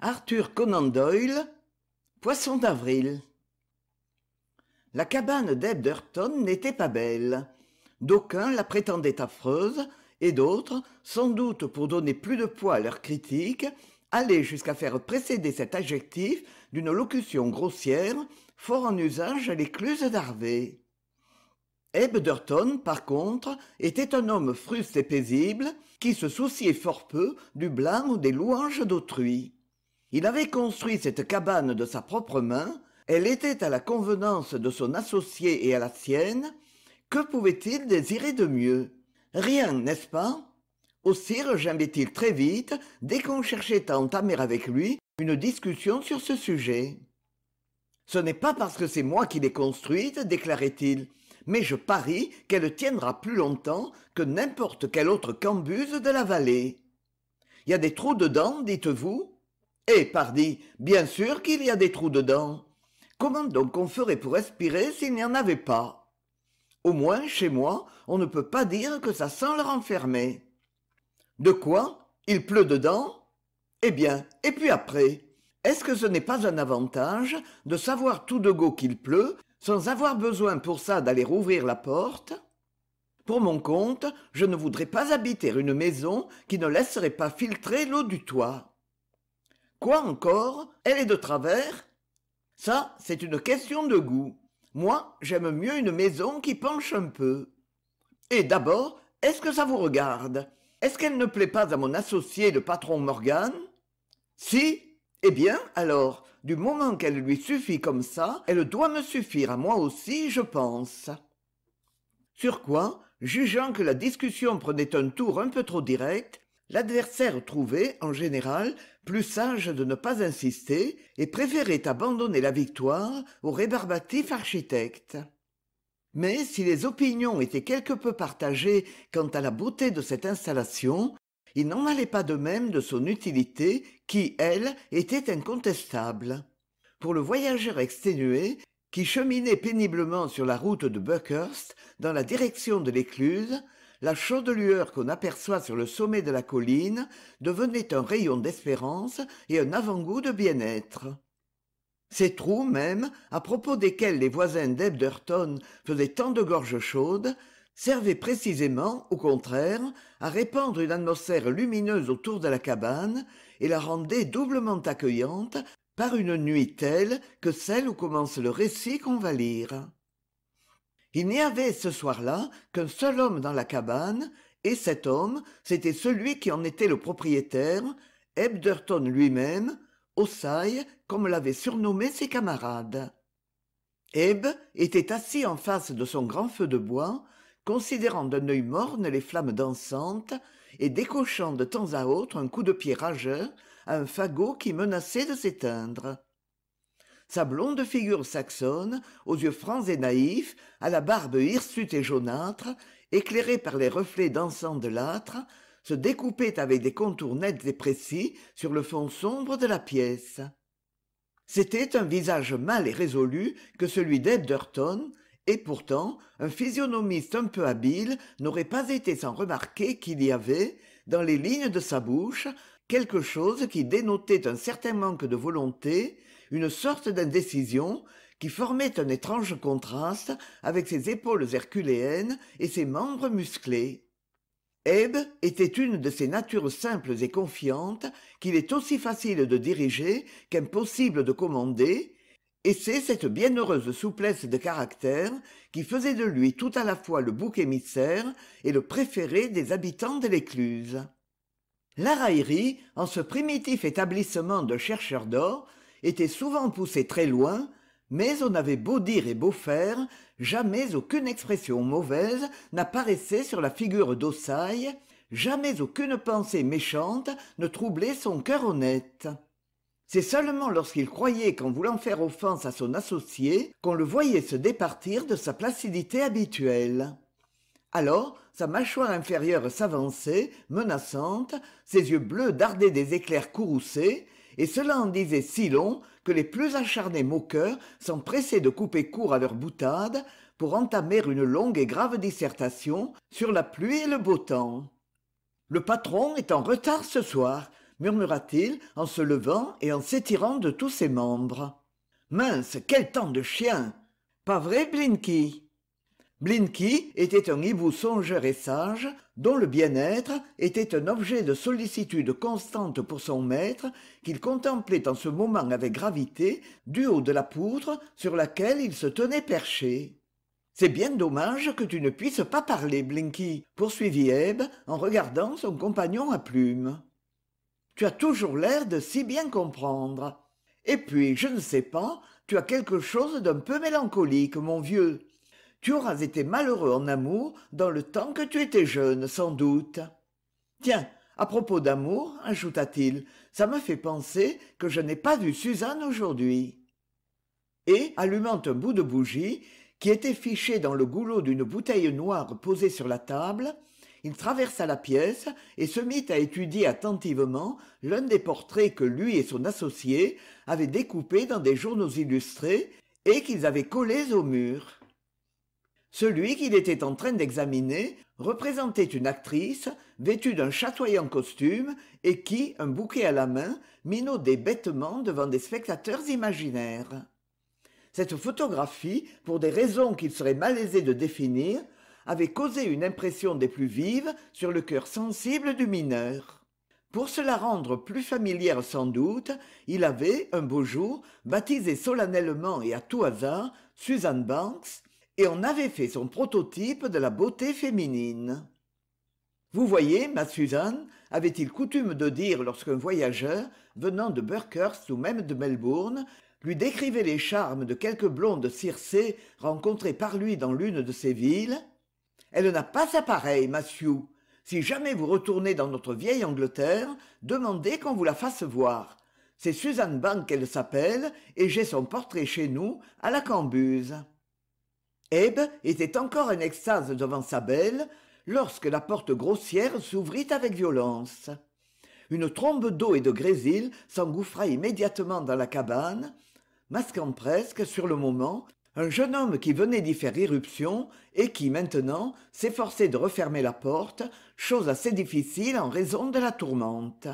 Arthur Conan Doyle Poisson d'avril La cabane d'Ebderton n'était pas belle. D'aucuns la prétendaient affreuse, et d'autres, sans doute pour donner plus de poids à leurs critique, allaient jusqu'à faire précéder cet adjectif d'une locution grossière fort en usage à l'écluse d'Harvey. Ebderton, par contre, était un homme fruste et paisible, qui se souciait fort peu du blâme ou des louanges d'autrui il avait construit cette cabane de sa propre main elle était à la convenance de son associé et à la sienne que pouvait-il désirer de mieux rien n'est-ce pas aussi regimbait il très vite dès qu'on cherchait à entamer avec lui une discussion sur ce sujet ce n'est pas parce que c'est moi qui l'ai construite déclarait-il mais je parie qu'elle tiendra plus longtemps que n'importe quelle autre cambuse de la vallée il y a des trous dedans dites-vous eh pardi bien sûr qu'il y a des trous dedans comment donc on ferait pour respirer s'il n'y en avait pas au moins chez moi on ne peut pas dire que ça sent le renfermer. »« de quoi il pleut dedans eh bien et puis après est-ce que ce n'est pas un avantage de savoir tout de go qu'il pleut sans avoir besoin pour ça d'aller ouvrir la porte Pour mon compte, je ne voudrais pas habiter une maison qui ne laisserait pas filtrer l'eau du toit. Quoi encore Elle est de travers Ça, c'est une question de goût. Moi, j'aime mieux une maison qui penche un peu. Et d'abord, est-ce que ça vous regarde Est-ce qu'elle ne plaît pas à mon associé le patron Morgan Si Eh bien, alors, du moment qu'elle lui suffit comme ça, elle doit me suffire à moi aussi, je pense. Sur quoi, jugeant que la discussion prenait un tour un peu trop direct, l'adversaire trouvait, en général, plus sage de ne pas insister et préférait abandonner la victoire au rébarbatif architecte. Mais si les opinions étaient quelque peu partagées quant à la beauté de cette installation, il n'en allait pas de même de son utilité qui, elle, était incontestable. Pour le voyageur exténué, qui cheminait péniblement sur la route de Buckhurst dans la direction de l'écluse, la chaude lueur qu'on aperçoit sur le sommet de la colline devenait un rayon d'espérance et un avant-goût de bien-être ces trous même à propos desquels les voisins d'ebderton faisaient tant de gorges chaudes servaient précisément au contraire à répandre une atmosphère lumineuse autour de la cabane et la rendaient doublement accueillante par une nuit telle que celle où commence le récit qu'on va lire il n'y avait ce soir-là qu'un seul homme dans la cabane et cet homme c'était celui qui en était le propriétaire Durton lui-même saille, comme l'avaient surnommé ses camarades Eb était assis en face de son grand feu de bois considérant d'un œil morne les flammes dansantes et décochant de temps à autre un coup de pied rageur à un fagot qui menaçait de s'éteindre sa blonde figure saxonne aux yeux francs et naïfs à la barbe hirsute et jaunâtre éclairée par les reflets dansants de l'âtre se découpait avec des contours nets et précis sur le fond sombre de la pièce c'était un visage mâle et résolu que celui Durton, et pourtant un physionomiste un peu habile n'aurait pas été sans remarquer qu'il y avait dans les lignes de sa bouche quelque chose qui dénotait un certain manque de volonté une sorte d'indécision qui formait un étrange contraste avec ses épaules herculéennes et ses membres musclés Eb était une de ces natures simples et confiantes qu'il est aussi facile de diriger qu'impossible de commander et c'est cette bienheureuse souplesse de caractère qui faisait de lui tout à la fois le bouc émissaire et le préféré des habitants de l'écluse la raillerie en ce primitif établissement de chercheurs d'or était souvent poussé très loin mais on avait beau dire et beau faire jamais aucune expression mauvaise n'apparaissait sur la figure d'ossaille jamais aucune pensée méchante ne troublait son cœur honnête c'est seulement lorsqu'il croyait qu'en voulant faire offense à son associé qu'on le voyait se départir de sa placidité habituelle alors sa mâchoire inférieure s'avançait menaçante ses yeux bleus dardaient des éclairs courroucés et cela en disait si long que les plus acharnés moqueurs s'empressaient de couper court à leurs boutades pour entamer une longue et grave dissertation sur la pluie et le beau temps. Le patron est en retard ce soir, murmura-t-il en se levant et en s'étirant de tous ses membres. Mince, quel temps de chien. Pas vrai, Blinky? Blinky était un hibou songeur et sage dont le bien-être était un objet de sollicitude constante pour son maître qu'il contemplait en ce moment avec gravité du haut de la poutre sur laquelle il se tenait perché c'est bien dommage que tu ne puisses pas parler blinky poursuivit Ebe en regardant son compagnon à plumes tu as toujours l'air de si bien comprendre et puis je ne sais pas tu as quelque chose d'un peu mélancolique mon vieux tu auras été malheureux en amour dans le temps que tu étais jeune sans doute tiens à propos d'amour ajouta-t-il ça me fait penser que je n'ai pas vu suzanne aujourd'hui et allumant un bout de bougie qui était fiché dans le goulot d'une bouteille noire posée sur la table il traversa la pièce et se mit à étudier attentivement l'un des portraits que lui et son associé avaient découpés dans des journaux illustrés et qu'ils avaient collés au mur celui qu'il était en train d'examiner représentait une actrice vêtue d'un chatoyant costume et qui un bouquet à la main minaudait bêtement devant des spectateurs imaginaires cette photographie pour des raisons qu'il serait malaisé de définir avait causé une impression des plus vives sur le cœur sensible du mineur pour se la rendre plus familière sans doute il avait un beau jour baptisé solennellement et à tout hasard suzanne banks et on avait fait son prototype de la beauté féminine vous voyez ma suzanne avait-il coutume de dire lorsqu'un voyageur venant de Burkhurst ou même de melbourne lui décrivait les charmes de quelque blonde circé rencontrée par lui dans l'une de ces villes elle n'a pas sa pareille Matthew. Si jamais vous retournez dans notre vieille Angleterre, demandez qu'on vous la fasse voir. C'est Suzanne Bank qu'elle s'appelle, et j'ai son portrait chez nous, à la Cambuse était encore en extase devant sa belle lorsque la porte grossière s'ouvrit avec violence une trombe d'eau et de grésil s'engouffra immédiatement dans la cabane masquant presque sur le moment un jeune homme qui venait d'y faire irruption et qui maintenant s'efforçait de refermer la porte chose assez difficile en raison de la tourmente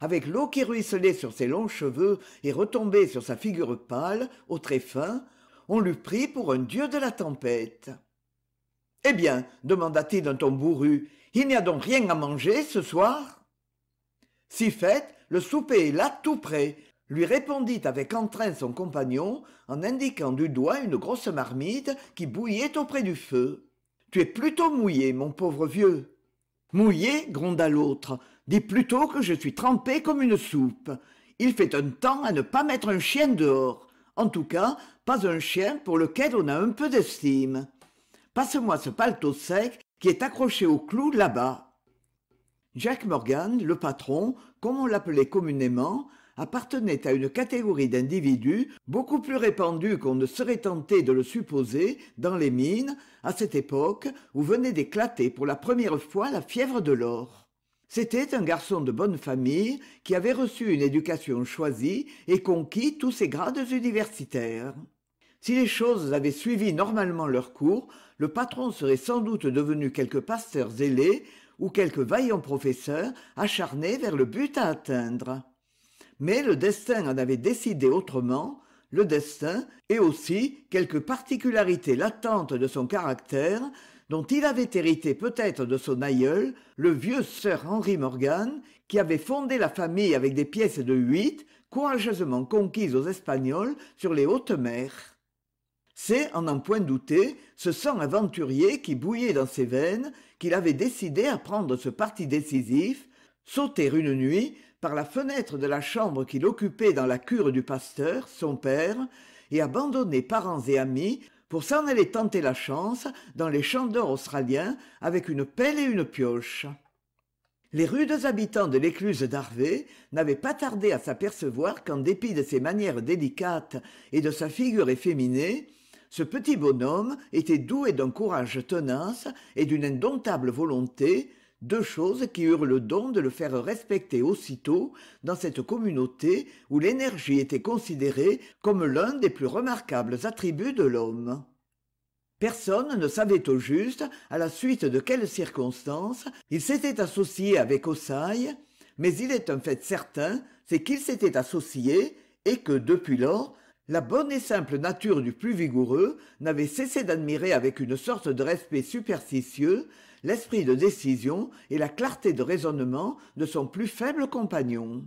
avec l'eau qui ruisselait sur ses longs cheveux et retombait sur sa figure pâle au très fin, on l'eût pris pour un dieu de la tempête eh bien demanda-t-il d'un ton bourru il n'y a donc rien à manger ce soir si fait le souper est là tout prêt lui répondit avec entrain son compagnon en indiquant du doigt une grosse marmite qui bouillait auprès du feu tu es plutôt mouillé mon pauvre vieux mouillé gronda l'autre dis plutôt que je suis trempé comme une soupe il fait un temps à ne pas mettre un chien dehors en tout cas pas un chien pour lequel on a un peu d'estime passe-moi ce paletot sec qui est accroché au clou là-bas jack morgan le patron comme on l'appelait communément appartenait à une catégorie d'individus beaucoup plus répandue qu'on ne serait tenté de le supposer dans les mines à cette époque où venait d'éclater pour la première fois la fièvre de l'or c'était un garçon de bonne famille qui avait reçu une éducation choisie et conquis tous ses grades universitaires si les choses avaient suivi normalement leur cours le patron serait sans doute devenu quelque pasteur zélé ou quelque vaillant professeur acharné vers le but à atteindre mais le destin en avait décidé autrement le destin et aussi quelques particularités latentes de son caractère dont il avait hérité peut-être de son aïeul, le vieux sir Henry Morgan, qui avait fondé la famille avec des pièces de huit, courageusement conquises aux Espagnols sur les hautes mers. C'est, en n'en point douter, ce sang aventurier qui bouillait dans ses veines qu'il avait décidé à prendre ce parti décisif, sauter une nuit par la fenêtre de la chambre qu'il occupait dans la cure du pasteur, son père, et abandonner parents et amis pour s'en aller tenter la chance dans les champs d'or australiens avec une pelle et une pioche. Les rudes habitants de l'écluse d'Harvey n'avaient pas tardé à s'apercevoir qu'en dépit de ses manières délicates et de sa figure efféminée, ce petit bonhomme était doué d'un courage tenace et d'une indomptable volonté deux choses qui eurent le don de le faire respecter aussitôt dans cette communauté où l'énergie était considérée comme l'un des plus remarquables attributs de l'homme. Personne ne savait au juste à la suite de quelles circonstances il s'était associé avec Ossai, mais il est un fait certain, c'est qu'il s'était associé et que depuis lors, la bonne et simple nature du plus vigoureux n'avait cessé d'admirer avec une sorte de respect superstitieux l'esprit de décision et la clarté de raisonnement de son plus faible compagnon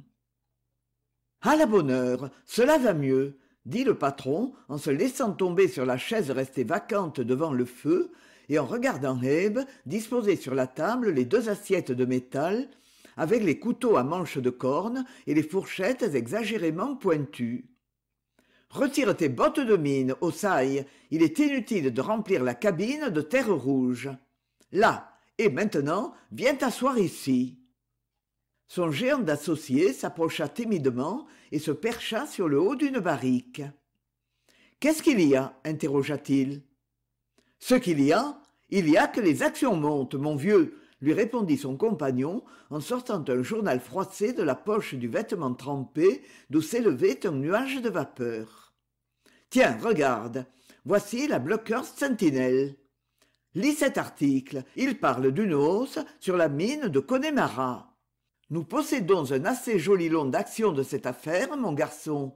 À la bonne heure cela va mieux dit le patron en se laissant tomber sur la chaise restée vacante devant le feu et en regardant Hebe disposer sur la table les deux assiettes de métal avec les couteaux à manches de corne et les fourchettes exagérément pointues. Retire tes bottes de mine, Ossai, il est inutile de remplir la cabine de terre rouge là et maintenant viens t'asseoir ici son géant d'associé s'approcha timidement et se percha sur le haut d'une barrique qu'est-ce qu'il y a interrogea-t-il ce qu'il y a il y a que les actions montent mon vieux lui répondit son compagnon en sortant un journal froissé de la poche du vêtement trempé d'où s'élevait un nuage de vapeur. Tiens, regarde, voici la bloqueur Sentinelle. » lis cet article il parle d'une hausse sur la mine de connemara nous possédons un assez joli long d'actions de cette affaire mon garçon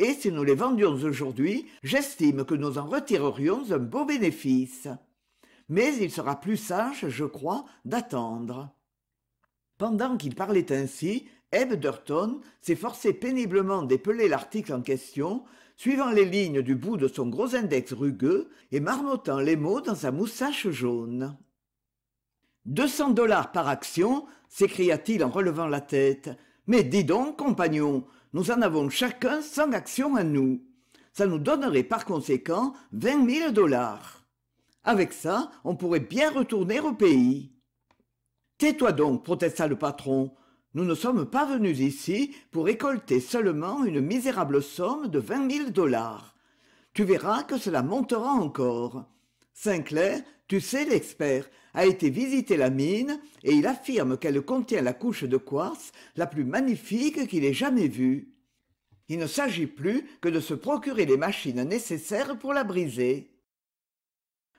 et si nous les vendions aujourd'hui j'estime que nous en retirerions un beau bénéfice mais il sera plus sage je crois d'attendre pendant qu'il parlait ainsi Eb Durton s'efforçait péniblement d'épeler l'article en question suivant les lignes du bout de son gros index rugueux et marmottant les mots dans sa moustache jaune. Deux cents dollars par action s'écria-t-il en relevant la tête. Mais dis donc, compagnon, nous en avons chacun cent actions à nous. Ça nous donnerait par conséquent vingt mille dollars. Avec ça, on pourrait bien retourner au pays. Tais-toi donc, protesta le patron nous ne sommes pas venus ici pour récolter seulement une misérable somme de vingt mille dollars tu verras que cela montera encore Sinclair, tu sais l'expert, a été visiter la mine et il affirme qu'elle contient la couche de quartz la plus magnifique qu'il ait jamais vue. Il ne s'agit plus que de se procurer les machines nécessaires pour la briser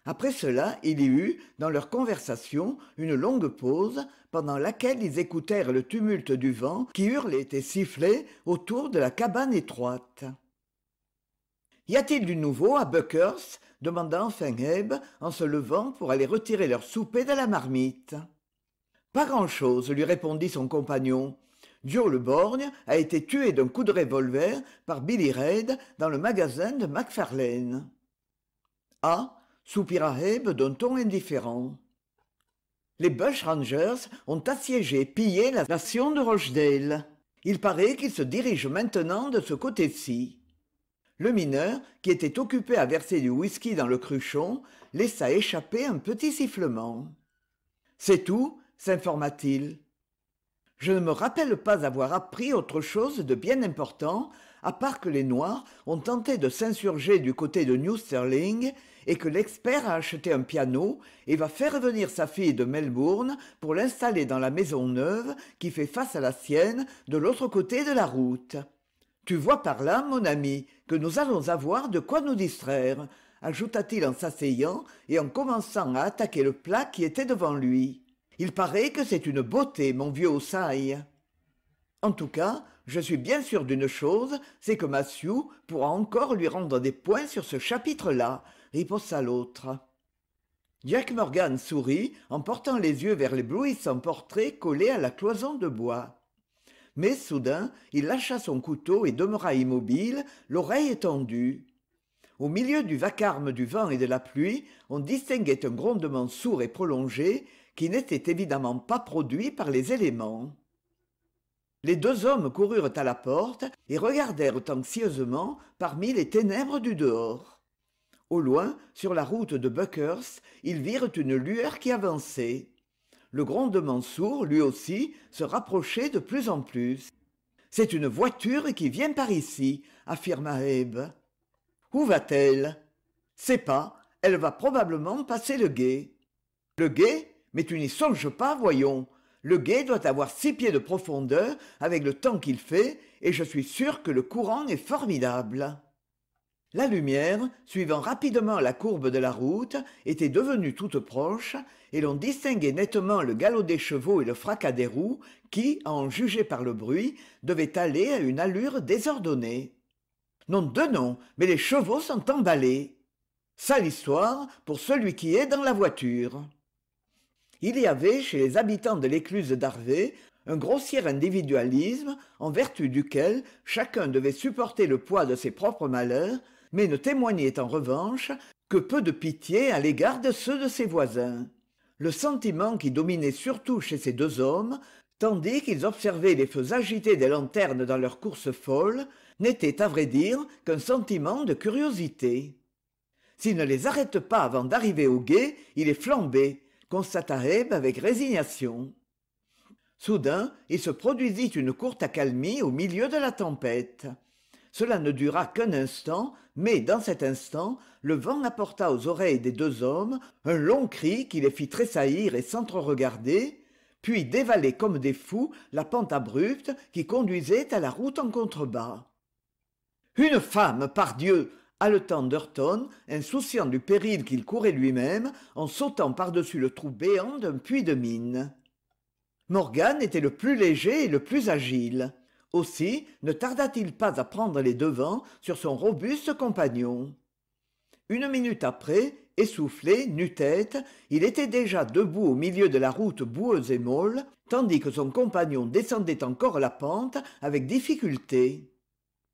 après cela il y eut dans leur conversation une longue pause pendant laquelle ils écoutèrent le tumulte du vent qui hurlait et sifflait autour de la cabane étroite y a-t-il du nouveau à Buckhurst ?» demanda enfin Hebb en se levant pour aller retirer leur souper de la marmite pas grand-chose, lui répondit son compagnon Joe le borgne a été tué d'un coup de revolver par Billy Reid dans le magasin de Macfarlane. Ah soupira Heb d'un ton indifférent les Rangers ont assiégé et pillé la station de rochdale il paraît qu'ils se dirigent maintenant de ce côté-ci le mineur qui était occupé à verser du whisky dans le cruchon laissa échapper un petit sifflement c'est tout s'informa t il je ne me rappelle pas avoir appris autre chose de bien important à part que les noirs ont tenté de s'insurger du côté de new Sterling et que l'expert a acheté un piano et va faire venir sa fille de Melbourne pour l'installer dans la maison neuve qui fait face à la sienne de l'autre côté de la route. Tu vois par là, mon ami, que nous allons avoir de quoi nous distraire, ajouta-t-il en s'asseyant et en commençant à attaquer le plat qui était devant lui. Il paraît que c'est une beauté, mon vieux Ossai. » En tout cas, je suis bien sûr d'une chose, c'est que Massieu pourra encore lui rendre des points sur ce chapitre-là, riposta l'autre jack morgan sourit en portant les yeux vers l'éblouissant portrait collé à la cloison de bois mais soudain il lâcha son couteau et demeura immobile l'oreille étendue au milieu du vacarme du vent et de la pluie on distinguait un grondement sourd et prolongé qui n'était évidemment pas produit par les éléments les deux hommes coururent à la porte et regardèrent anxieusement parmi les ténèbres du dehors au loin sur la route de buckhurst ils virent une lueur qui avançait le grondement sourd lui aussi se rapprochait de plus en plus c'est une voiture qui vient par ici affirma Ebe. Où va-t-elle C'est pas. Elle va probablement passer le gué. Le gué Mais tu n'y songes pas, voyons. Le gué doit avoir six pieds de profondeur avec le temps qu'il fait, et je suis sûr que le courant est formidable la lumière suivant rapidement la courbe de la route était devenue toute proche et l'on distinguait nettement le galop des chevaux et le fracas des roues qui à en juger par le bruit devaient aller à une allure désordonnée Non de nom mais les chevaux sont emballés sale histoire pour celui qui est dans la voiture il y avait chez les habitants de l'écluse d'harvey un grossier individualisme en vertu duquel chacun devait supporter le poids de ses propres malheurs mais ne témoignait en revanche que peu de pitié à l'égard de ceux de ses voisins. Le sentiment qui dominait surtout chez ces deux hommes, tandis qu'ils observaient les feux agités des lanternes dans leur course folle, n'était à vrai dire qu'un sentiment de curiosité. S'il ne les arrête pas avant d'arriver au guet, il est flambé, constata Hebb avec résignation. Soudain, il se produisit une courte accalmie au milieu de la tempête cela ne dura qu'un instant mais dans cet instant le vent apporta aux oreilles des deux hommes un long cri qui les fit tressaillir et sentre regarder puis dévaler comme des fous la pente abrupte qui conduisait à la route en contrebas une femme pardieu haletant d'urton insouciant du péril qu'il courait lui-même en sautant par-dessus le trou béant d'un puits de mine morgan était le plus léger et le plus agile aussi ne tarda-t-il pas à prendre les devants sur son robuste compagnon une minute après essoufflé nu-tête il était déjà debout au milieu de la route boueuse et molle tandis que son compagnon descendait encore la pente avec difficulté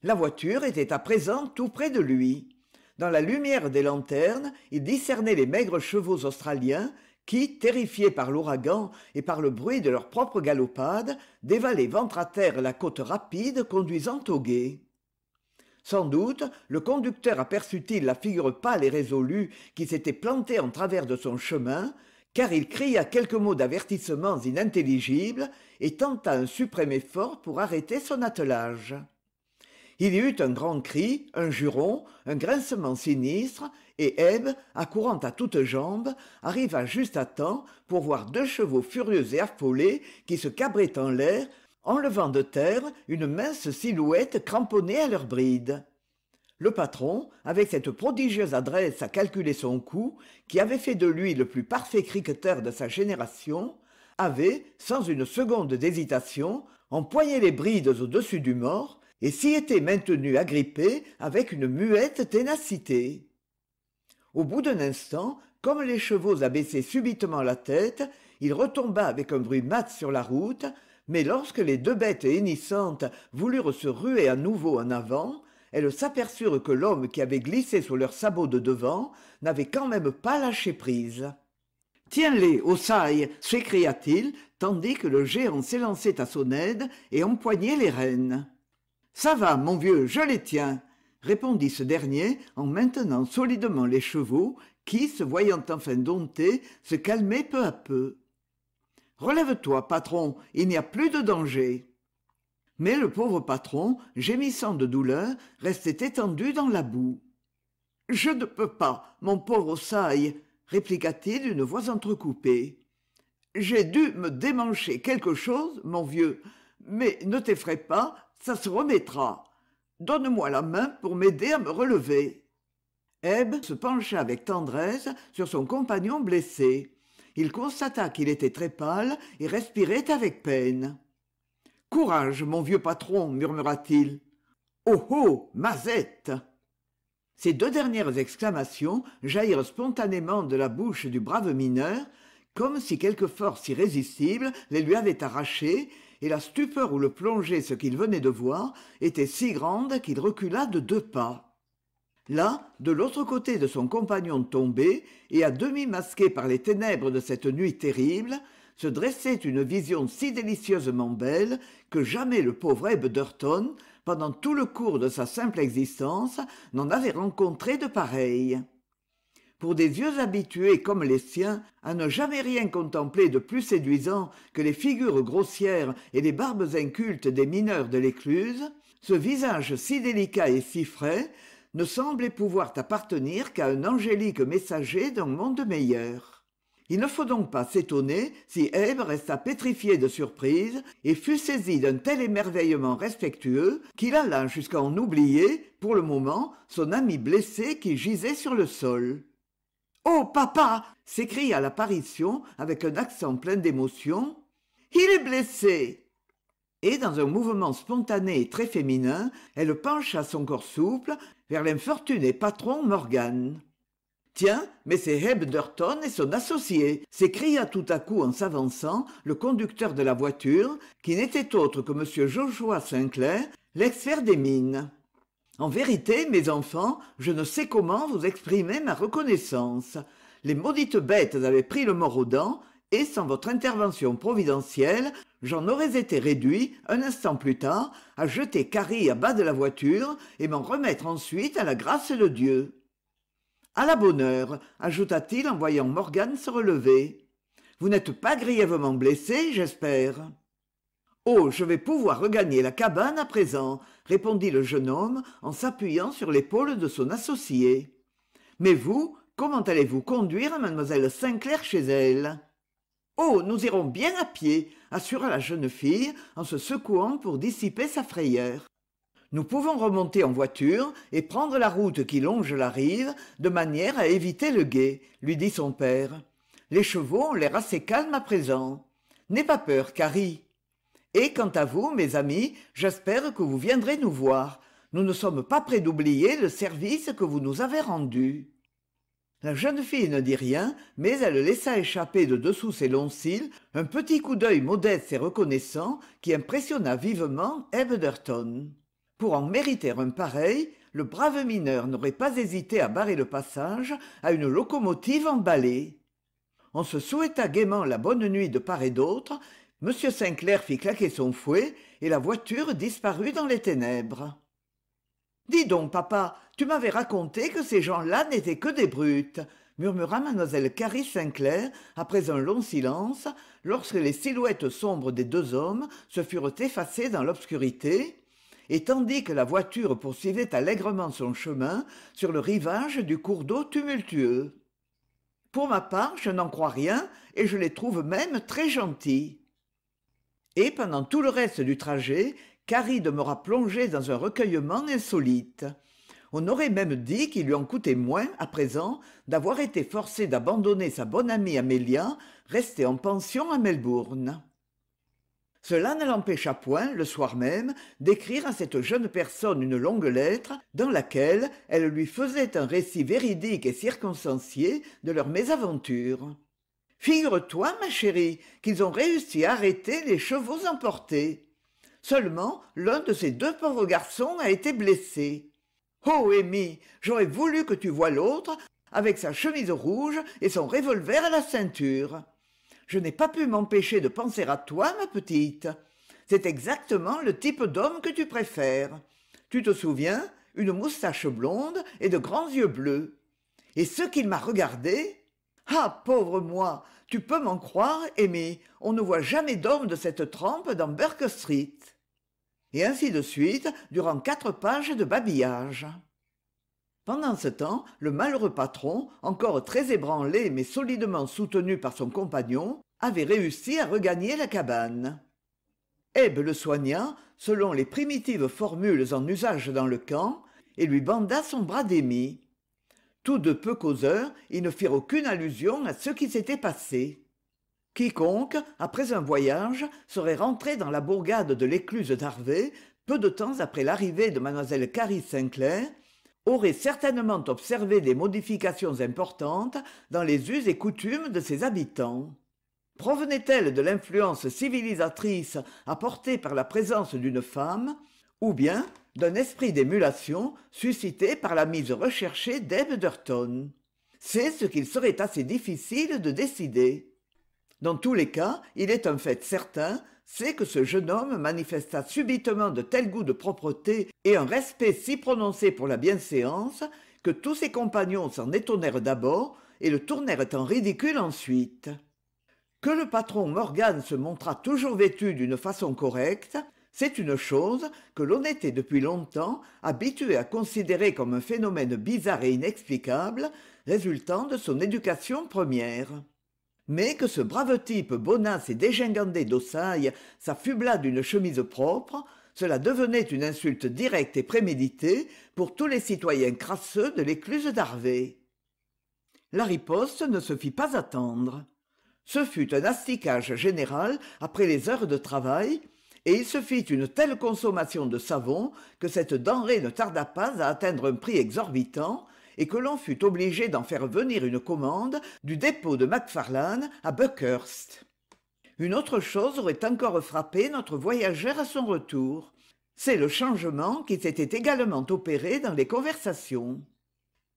la voiture était à présent tout près de lui dans la lumière des lanternes il discernait les maigres chevaux australiens qui, terrifiés par l'ouragan et par le bruit de leur propre galopades, dévalaient ventre à terre la côte rapide conduisant au gué. Sans doute, le conducteur aperçut-il la figure pâle et résolue qui s'était plantée en travers de son chemin, car il cria quelques mots d'avertissements inintelligibles et tenta un suprême effort pour arrêter son attelage. Il y eut un grand cri, un juron, un grincement sinistre, et ève accourant à toutes jambes arriva juste à temps pour voir deux chevaux furieux et affolés qui se cabraient en l'air enlevant de terre une mince silhouette cramponnée à leurs brides. le patron avec cette prodigieuse adresse à calculer son coup qui avait fait de lui le plus parfait cricketeur de sa génération avait sans une seconde d'hésitation empoigné les brides au-dessus du mort et s'y était maintenu agrippé avec une muette ténacité au bout d'un instant comme les chevaux abaissaient subitement la tête il retomba avec un bruit mat sur la route mais lorsque les deux bêtes hennissantes voulurent se ruer à nouveau en avant elles s'aperçurent que l'homme qui avait glissé sur leurs sabots de devant n'avait quand même pas lâché prise tiens-les ossaille s'écria-t-il tandis que le géant s'élançait à son aide et empoignait les rênes ça va mon vieux je les tiens répondit ce dernier en maintenant solidement les chevaux qui se voyant enfin domptés se calmaient peu à peu relève-toi patron il n'y a plus de danger mais le pauvre patron gémissant de douleur restait étendu dans la boue je ne peux pas mon pauvre saille répliqua-t-il d'une voix entrecoupée j'ai dû me démancher quelque chose mon vieux mais ne t'effraie pas ça se remettra donne-moi la main pour m'aider à me relever Eb se pencha avec tendresse sur son compagnon blessé. Il constata qu'il était très pâle et respirait avec peine. Courage, mon vieux patron, murmura-t-il. Oh oh, Mazette Ces deux dernières exclamations jaillirent spontanément de la bouche du brave mineur, comme si quelque force irrésistible les lui avait arrachées et la stupeur où le plongeait ce qu'il venait de voir était si grande qu'il recula de deux pas là de l'autre côté de son compagnon tombé et à demi masqué par les ténèbres de cette nuit terrible se dressait une vision si délicieusement belle que jamais le pauvre Durton, pendant tout le cours de sa simple existence, n'en avait rencontré de pareille pour des yeux habitués comme les siens à ne jamais rien contempler de plus séduisant que les figures grossières et les barbes incultes des mineurs de l'écluse ce visage si délicat et si frais ne semblait pouvoir appartenir qu'à un angélique messager d'un monde meilleur. Il ne faut donc pas s'étonner si Ève resta pétrifiée de surprise et fut saisie d'un tel émerveillement respectueux qu'il alla jusqu'à en oublier, pour le moment, son ami blessé qui gisait sur le sol oh papa s'écria l'apparition avec un accent plein d'émotion il est blessé et dans un mouvement spontané et très féminin elle pencha son corps souple vers l'infortuné patron morgan tiens mais c'est Heb Durton et son associé s'écria tout à coup en s'avançant le conducteur de la voiture qui n'était autre que m joshua sinclair lex des mines en vérité mes enfants je ne sais comment vous exprimer ma reconnaissance les maudites bêtes avaient pris le mort aux dents et sans votre intervention providentielle j'en aurais été réduit un instant plus tard à jeter Carrie à bas de la voiture et m'en remettre ensuite à la grâce de dieu À la bonne heure ajouta-t-il en voyant morgan se relever vous n'êtes pas grièvement blessé j'espère oh je vais pouvoir regagner la cabane à présent répondit le jeune homme en s'appuyant sur l'épaule de son associé mais vous comment allez-vous conduire Mademoiselle Sinclair chez elle oh nous irons bien à pied assura la jeune fille en se secouant pour dissiper sa frayeur nous pouvons remonter en voiture et prendre la route qui longe la rive de manière à éviter le guet, » lui dit son père les chevaux ont l'air assez calmes à présent n'aie pas peur carrie et quant à vous mes amis j'espère que vous viendrez nous voir nous ne sommes pas prêts d'oublier le service que vous nous avez rendu la jeune fille ne dit rien mais elle laissa échapper de dessous ses longs cils un petit coup d'œil modeste et reconnaissant qui impressionna vivement ebderton pour en mériter un pareil le brave mineur n'aurait pas hésité à barrer le passage à une locomotive emballée on se souhaita gaiement la bonne nuit de part et d'autre m Sinclair fit claquer son fouet et la voiture disparut dans les ténèbres dis donc papa tu m'avais raconté que ces gens-là n'étaient que des brutes murmura mlle carrie Sinclair après un long silence lorsque les silhouettes sombres des deux hommes se furent effacées dans l'obscurité et tandis que la voiture poursuivait allègrement son chemin sur le rivage du cours d'eau tumultueux pour ma part je n'en crois rien et je les trouve même très gentils et pendant tout le reste du trajet Carrie demeura plongée dans un recueillement insolite on aurait même dit qu'il lui en coûtait moins à présent d'avoir été forcé d'abandonner sa bonne amie amélia restée en pension à melbourne cela ne l'empêcha point le soir même d'écrire à cette jeune personne une longue lettre dans laquelle elle lui faisait un récit véridique et circonstancié de leurs mésaventures figure-toi ma chérie qu'ils ont réussi à arrêter les chevaux emportés seulement l'un de ces deux pauvres garçons a été blessé oh Amy j'aurais voulu que tu vois l'autre avec sa chemise rouge et son revolver à la ceinture je n'ai pas pu m'empêcher de penser à toi ma petite c'est exactement le type d'homme que tu préfères tu te souviens une moustache blonde et de grands yeux bleus et ce qu'il m'a regardé ah pauvre moi tu peux m'en croire aimé on ne voit jamais d'homme de cette trempe dans burke street et ainsi de suite durant quatre pages de babillage pendant ce temps le malheureux patron encore très ébranlé mais solidement soutenu par son compagnon avait réussi à regagner la cabane Ebe le soigna, selon les primitives formules en usage dans le camp, et lui banda son bras d'aimé tous deux peu causeurs ils ne firent aucune allusion à ce qui s'était passé quiconque après un voyage serait rentré dans la bourgade de l'écluse d'harvey peu de temps après l'arrivée de mlle carrie sinclair aurait certainement observé des modifications importantes dans les us et coutumes de ses habitants provenait-elle de l'influence civilisatrice apportée par la présence d'une femme ou bien d'un esprit d'émulation suscité par la mise recherchée d'Ebderton c'est ce qu'il serait assez difficile de décider dans tous les cas il est un fait certain c'est que ce jeune homme manifesta subitement de tels goûts de propreté et un respect si prononcé pour la bienséance que tous ses compagnons s'en étonnèrent d'abord et le tournèrent en ridicule ensuite que le patron morgan se montra toujours vêtu d'une façon correcte c'est une chose que l'on était depuis longtemps habitué à considérer comme un phénomène bizarre et inexplicable résultant de son éducation première mais que ce brave type bonasse et dégingandé d'Ossaille s'affubla d'une chemise propre, cela devenait une insulte directe et préméditée pour tous les citoyens crasseux de l'écluse d'Harvey. La riposte ne se fit pas attendre. Ce fut un asticage général après les heures de travail, et il se fit une telle consommation de savon que cette denrée ne tarda pas à atteindre un prix exorbitant et que l'on fut obligé d'en faire venir une commande du dépôt de Macfarlane à Buckhurst. Une autre chose aurait encore frappé notre voyageur à son retour. C'est le changement qui s'était également opéré dans les conversations.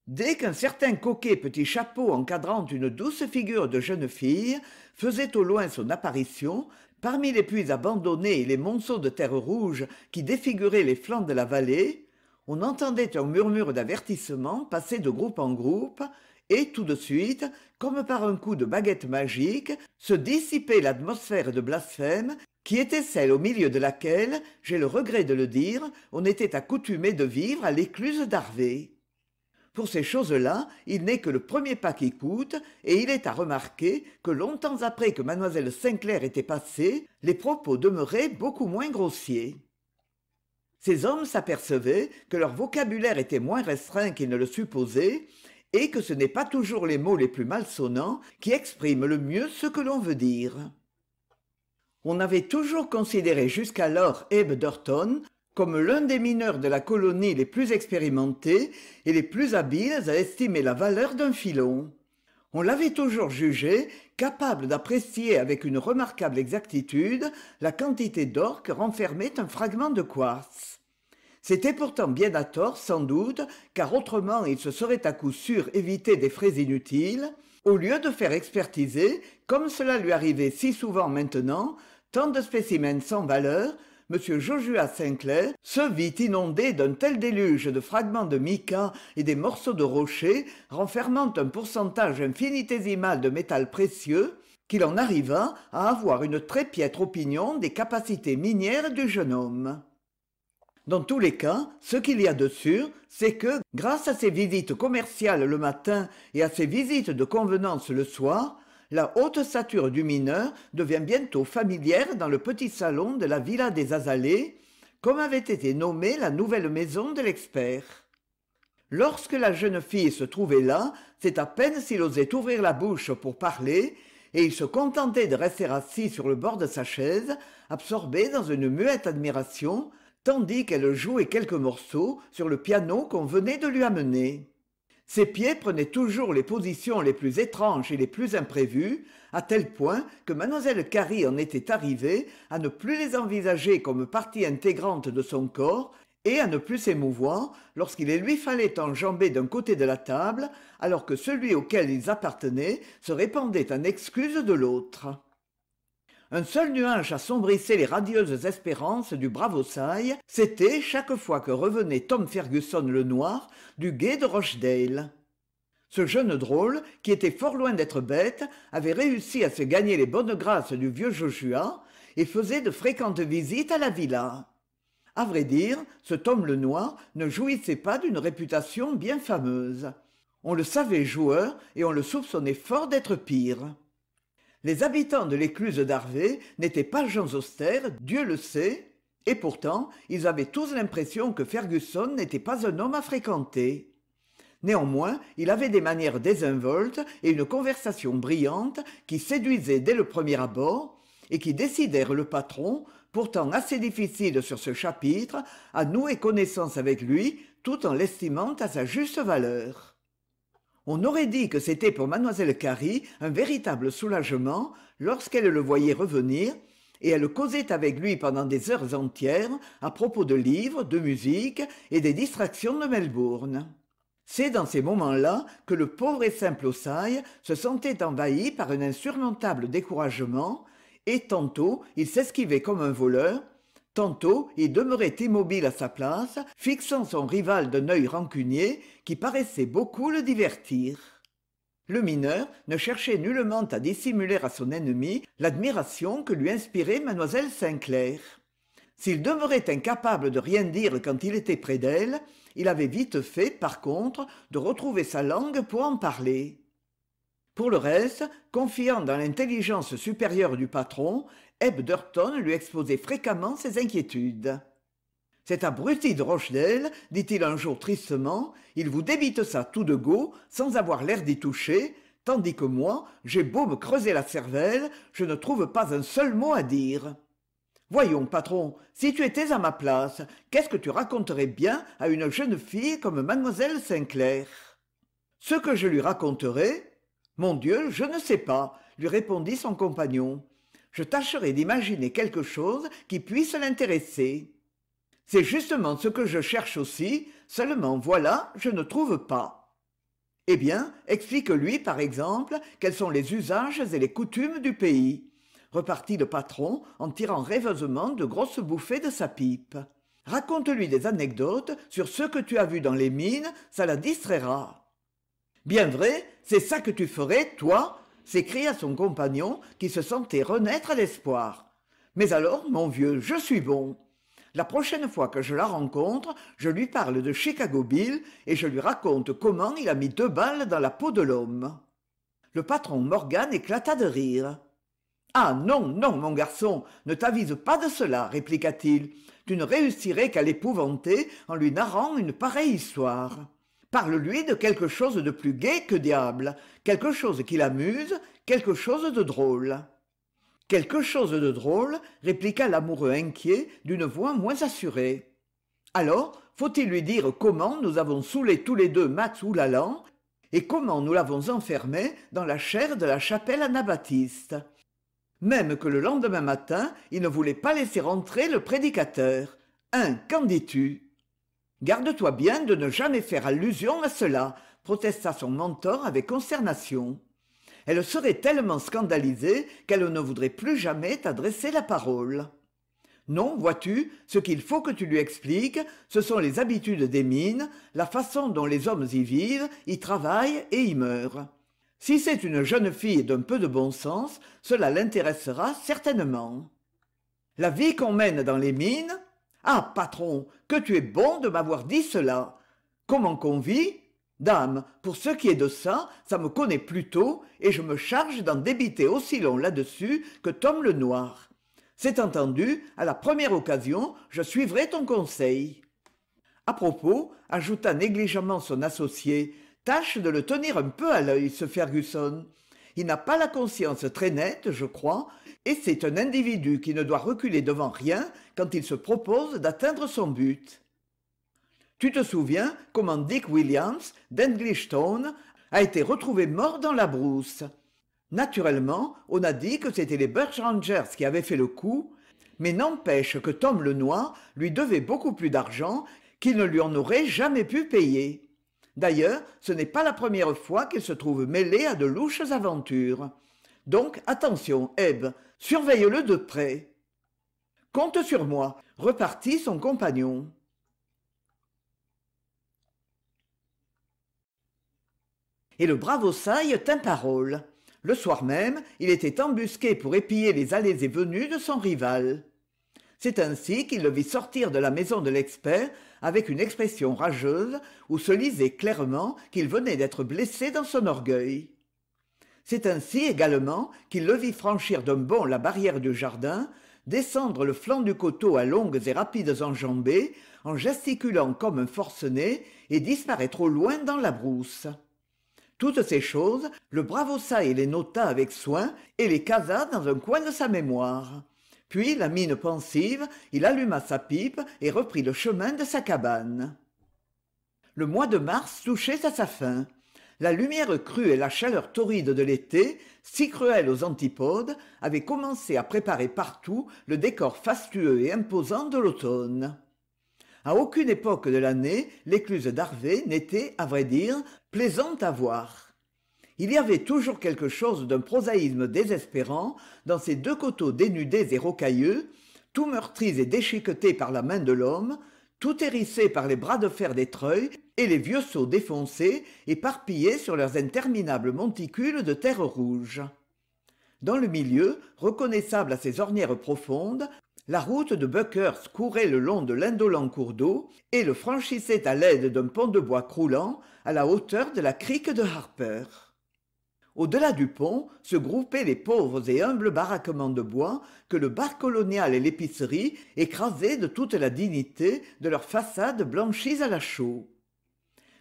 Dès qu'un certain coquet petit chapeau encadrant une douce figure de jeune fille faisait au loin son apparition, parmi les puits abandonnés et les monceaux de terre rouge qui défiguraient les flancs de la vallée on entendait un murmure d'avertissement passer de groupe en groupe et tout de suite comme par un coup de baguette magique se dissipait l'atmosphère de blasphème qui était celle au milieu de laquelle j'ai le regret de le dire on était accoutumé de vivre à l'écluse d'harvey pour ces choses-là il n'est que le premier pas qui coûte et il est à remarquer que longtemps après que mlle Sinclair était passée les propos demeuraient beaucoup moins grossiers ces hommes s'apercevaient que leur vocabulaire était moins restreint qu'ils ne le supposaient et que ce n'est pas toujours les mots les plus malsonnants qui expriment le mieux ce que l'on veut dire on avait toujours considéré jusqu'alors Abe comme l'un des mineurs de la colonie les plus expérimentés et les plus habiles à estimer la valeur d'un filon. On l'avait toujours jugé capable d'apprécier avec une remarquable exactitude la quantité d'or que renfermait un fragment de quartz. C'était pourtant bien à tort, sans doute, car autrement il se serait à coup sûr évité des frais inutiles, au lieu de faire expertiser, comme cela lui arrivait si souvent maintenant, tant de spécimens sans valeur m sinclair Sinclair se vit inondé d'un tel déluge de fragments de mica et des morceaux de rochers renfermant un pourcentage infinitésimal de métal précieux qu'il en arriva à avoir une très piètre opinion des capacités minières du jeune homme. Dans tous les cas, ce qu'il y a de sûr, c'est que, grâce à ses visites commerciales le matin et à ses visites de convenance le soir, la haute stature du mineur devient bientôt familière dans le petit salon de la villa des azalées comme avait été nommée la nouvelle maison de l'expert lorsque la jeune fille se trouvait là c'est à peine s'il osait ouvrir la bouche pour parler et il se contentait de rester assis sur le bord de sa chaise absorbé dans une muette admiration tandis qu'elle jouait quelques morceaux sur le piano qu'on venait de lui amener ses pieds prenaient toujours les positions les plus étranges et les plus imprévues à tel point que mlle Carrie en était arrivée à ne plus les envisager comme partie intégrante de son corps et à ne plus s'émouvoir lorsqu'il lui fallait enjamber d'un côté de la table alors que celui auquel ils appartenaient se répandait en excuses de l'autre un seul nuage assombrissait les radieuses espérances du brave Osaï. c'était chaque fois que revenait Tom Ferguson le noir du guet de Rochdale. Ce jeune drôle, qui était fort loin d'être bête, avait réussi à se gagner les bonnes grâces du vieux Joshua et faisait de fréquentes visites à la villa. À vrai dire, ce Tom le Noir ne jouissait pas d'une réputation bien fameuse. On le savait joueur et on le soupçonnait fort d'être pire les habitants de l'écluse d'harvey n'étaient pas gens austères dieu le sait et pourtant ils avaient tous l'impression que fergusson n'était pas un homme à fréquenter néanmoins il avait des manières désinvoltes et une conversation brillante qui séduisaient dès le premier abord et qui décidèrent le patron pourtant assez difficile sur ce chapitre à nouer connaissance avec lui tout en l'estimant à sa juste valeur on aurait dit que c'était pour Mademoiselle Carrie un véritable soulagement lorsqu'elle le voyait revenir et elle causait avec lui pendant des heures entières à propos de livres de musique et des distractions de melbourne c'est dans ces moments-là que le pauvre et simple Ossai se sentait envahi par un insurmontable découragement, et tantôt il s'esquivait comme un voleur, tantôt il demeurait immobile à sa place, fixant son rival d'un œil rancunier qui paraissait beaucoup le divertir le mineur ne cherchait nullement à dissimuler à son ennemi l'admiration que lui inspirait mlle Sinclair. s'il demeurait incapable de rien dire quand il était près d'elle il avait vite fait par contre de retrouver sa langue pour en parler pour le reste confiant dans l'intelligence supérieure du patron Durton lui exposait fréquemment ses inquiétudes cet abruti de rochdale dit-il un jour tristement il vous débite ça tout de go sans avoir l'air d'y toucher tandis que moi j'ai beau me creuser la cervelle je ne trouve pas un seul mot à dire voyons patron si tu étais à ma place qu'est-ce que tu raconterais bien à une jeune fille comme mademoiselle Sinclair ce que je lui raconterais mon dieu je ne sais pas lui répondit son compagnon je tâcherai d'imaginer quelque chose qui puisse l'intéresser c'est justement ce que je cherche aussi seulement voilà je ne trouve pas eh bien explique lui par exemple quels sont les usages et les coutumes du pays repartit le patron en tirant rêveusement de grosses bouffées de sa pipe raconte-lui des anecdotes sur ce que tu as vu dans les mines ça la distraira bien vrai c'est ça que tu ferais toi s'écria son compagnon qui se sentait renaître à l'espoir. « mais alors mon vieux je suis bon la prochaine fois que je la rencontre, je lui parle de Chicago Bill et je lui raconte comment il a mis deux balles dans la peau de l'homme. Le patron Morgan éclata de rire. Ah non, non, mon garçon, ne t'avise pas de cela, répliqua-t-il. Tu ne réussirais qu'à l'épouvanter en lui narrant une pareille histoire. Parle-lui de quelque chose de plus gai que diable, quelque chose qui l'amuse, quelque chose de drôle quelque chose de drôle répliqua l'amoureux inquiet d'une voix moins assurée alors faut-il lui dire comment nous avons saoulé tous les deux mats oulalan et comment nous l'avons enfermé dans la chaire de la chapelle anabaptiste même que le lendemain matin il ne voulait pas laisser entrer le prédicateur Hein, qu'en dis-tu garde-toi bien de ne jamais faire allusion à cela protesta son mentor avec consternation elle serait tellement scandalisée qu'elle ne voudrait plus jamais t'adresser la parole. Non, vois-tu, ce qu'il faut que tu lui expliques, ce sont les habitudes des mines, la façon dont les hommes y vivent, y travaillent et y meurent. Si c'est une jeune fille d'un peu de bon sens, cela l'intéressera certainement. La vie qu'on mène dans les mines Ah, patron, que tu es bon de m'avoir dit cela Comment qu'on vit dame pour ce qui est de ça ça me connaît plutôt et je me charge d'en débiter aussi long là-dessus que tom Noir. c'est entendu à la première occasion je suivrai ton conseil À propos ajouta négligemment son associé tâche de le tenir un peu à l'œil ce fergusson il n'a pas la conscience très nette je crois et c'est un individu qui ne doit reculer devant rien quand il se propose d'atteindre son but tu te souviens comment dick williams Town, a été retrouvé mort dans la brousse naturellement on a dit que c'était les birch rangers qui avaient fait le coup mais n'empêche que tom lenoir lui devait beaucoup plus d'argent qu'il ne lui en aurait jamais pu payer d'ailleurs ce n'est pas la première fois qu'il se trouve mêlé à de louches aventures donc attention Eb, surveille le de près compte sur moi repartit son compagnon et le brave tint parole le soir même il était embusqué pour épier les allées et venues de son rival c'est ainsi qu'il le vit sortir de la maison de l'expert avec une expression rageuse où se lisait clairement qu'il venait d'être blessé dans son orgueil c'est ainsi également qu'il le vit franchir d'un bond la barrière du jardin descendre le flanc du coteau à longues et rapides enjambées en gesticulant comme un forcené et disparaître au loin dans la brousse toutes ces choses le ça et les nota avec soin et les casa dans un coin de sa mémoire puis la mine pensive il alluma sa pipe et reprit le chemin de sa cabane le mois de mars touchait à sa fin la lumière crue et la chaleur torride de l'été, si cruelle aux antipodes, avaient commencé à préparer partout le décor fastueux et imposant de l'automne. À aucune époque de l'année, l'écluse d'Harvey n'était, à vrai dire, plaisante à voir il y avait toujours quelque chose d'un prosaïsme désespérant dans ces deux coteaux dénudés et rocailleux tout meurtris et déchiquetés par la main de l'homme tout hérissés par les bras de fer des treuils et les vieux seaux défoncés éparpillés sur leurs interminables monticules de terre rouge dans le milieu reconnaissable à ses ornières profondes la route de buckers courait le long de l'indolent cours d'eau et le franchissait à l'aide d'un pont de bois croulant à la hauteur de la crique de harper au delà du pont se groupaient les pauvres et humbles baraquements de bois que le bar colonial et l'épicerie écrasaient de toute la dignité de leurs façades blanchies à la chaux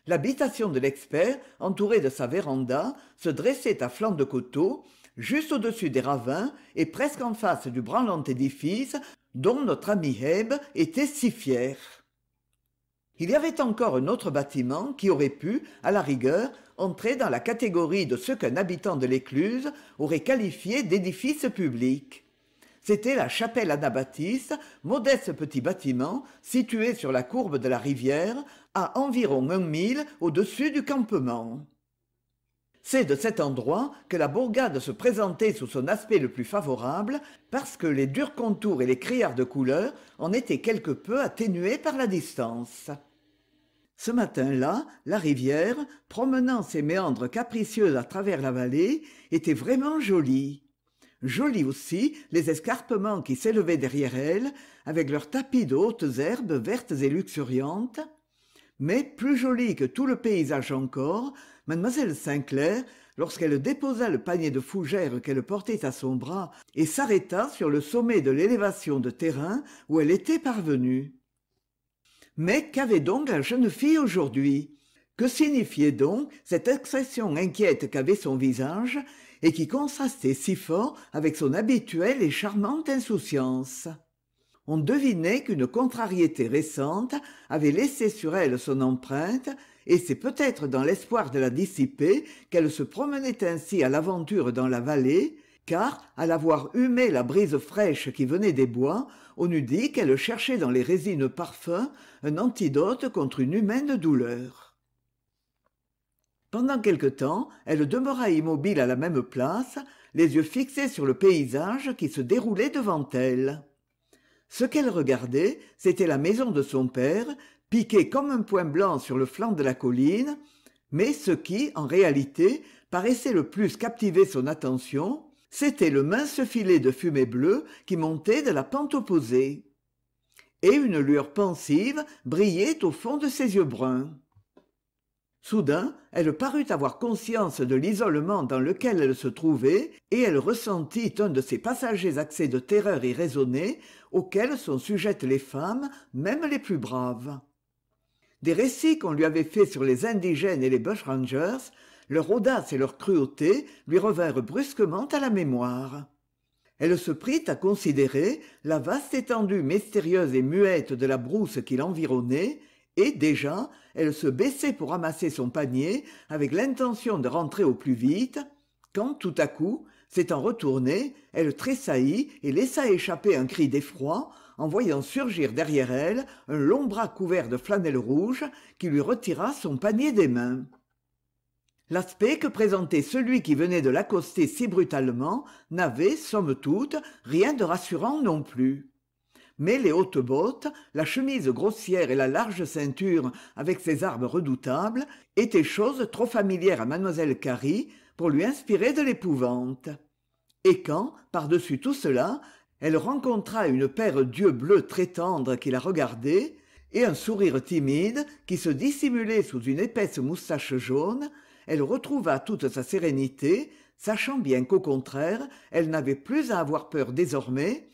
l'habitation de l'expert entourée de sa véranda se dressait à flanc de coteau juste au-dessus des ravins et presque en face du branlant édifice dont notre ami Hebe était si fier. Il y avait encore un autre bâtiment qui aurait pu, à la rigueur, entrer dans la catégorie de ce qu'un habitant de l'écluse aurait qualifié d'édifice public. C'était la chapelle anabaptiste, modeste petit bâtiment situé sur la courbe de la rivière, à environ un mille au-dessus du campement c'est de cet endroit que la bourgade se présentait sous son aspect le plus favorable parce que les durs contours et les criards de couleurs en étaient quelque peu atténués par la distance ce matin-là la rivière promenant ses méandres capricieux à travers la vallée était vraiment jolie Jolie aussi les escarpements qui s'élevaient derrière elle, avec leurs tapis de hautes herbes vertes et luxuriantes, mais plus jolie que tout le paysage encore, mademoiselle Sinclair, lorsqu'elle déposa le panier de fougères qu'elle portait à son bras et s'arrêta sur le sommet de l'élévation de terrain où elle était parvenue mais qu'avait donc la jeune fille aujourd'hui que signifiait donc cette expression inquiète qu'avait son visage et qui contrastait si fort avec son habituelle et charmante insouciance on devinait qu'une contrariété récente avait laissé sur elle son empreinte et c'est peut-être dans l'espoir de la dissiper qu'elle se promenait ainsi à l'aventure dans la vallée car à l'avoir humé la brise fraîche qui venait des bois on eût dit qu'elle cherchait dans les résines parfums un antidote contre une humaine douleur pendant quelque temps elle demeura immobile à la même place les yeux fixés sur le paysage qui se déroulait devant elle ce qu'elle regardait c'était la maison de son père piqué comme un point blanc sur le flanc de la colline mais ce qui en réalité paraissait le plus captiver son attention c'était le mince filet de fumée bleue qui montait de la pente opposée et une lueur pensive brillait au fond de ses yeux bruns soudain elle parut avoir conscience de l'isolement dans lequel elle se trouvait et elle ressentit un de ces passagers accès de terreur irraisonnée auxquels sont sujettes les femmes même les plus braves des récits qu'on lui avait faits sur les indigènes et les bushrangers leur audace et leur cruauté lui revinrent brusquement à la mémoire elle se prit à considérer la vaste étendue mystérieuse et muette de la brousse qui l'environnait et déjà elle se baissait pour ramasser son panier avec l'intention de rentrer au plus vite quand tout à coup s'étant retournée elle tressaillit et laissa échapper un cri d'effroi en voyant surgir derrière elle un long bras couvert de flanelle rouge qui lui retira son panier des mains l'aspect que présentait celui qui venait de l'accoster si brutalement n'avait somme toute rien de rassurant non plus mais les hautes bottes, la chemise grossière et la large ceinture avec ses armes redoutables étaient choses trop familières à mademoiselle Carrie pour lui inspirer de l'épouvante. Et quand, par-dessus tout cela, elle rencontra une paire d'yeux bleus très tendres qui la regardaient et un sourire timide qui se dissimulait sous une épaisse moustache jaune elle retrouva toute sa sérénité sachant bien qu'au contraire elle n'avait plus à avoir peur désormais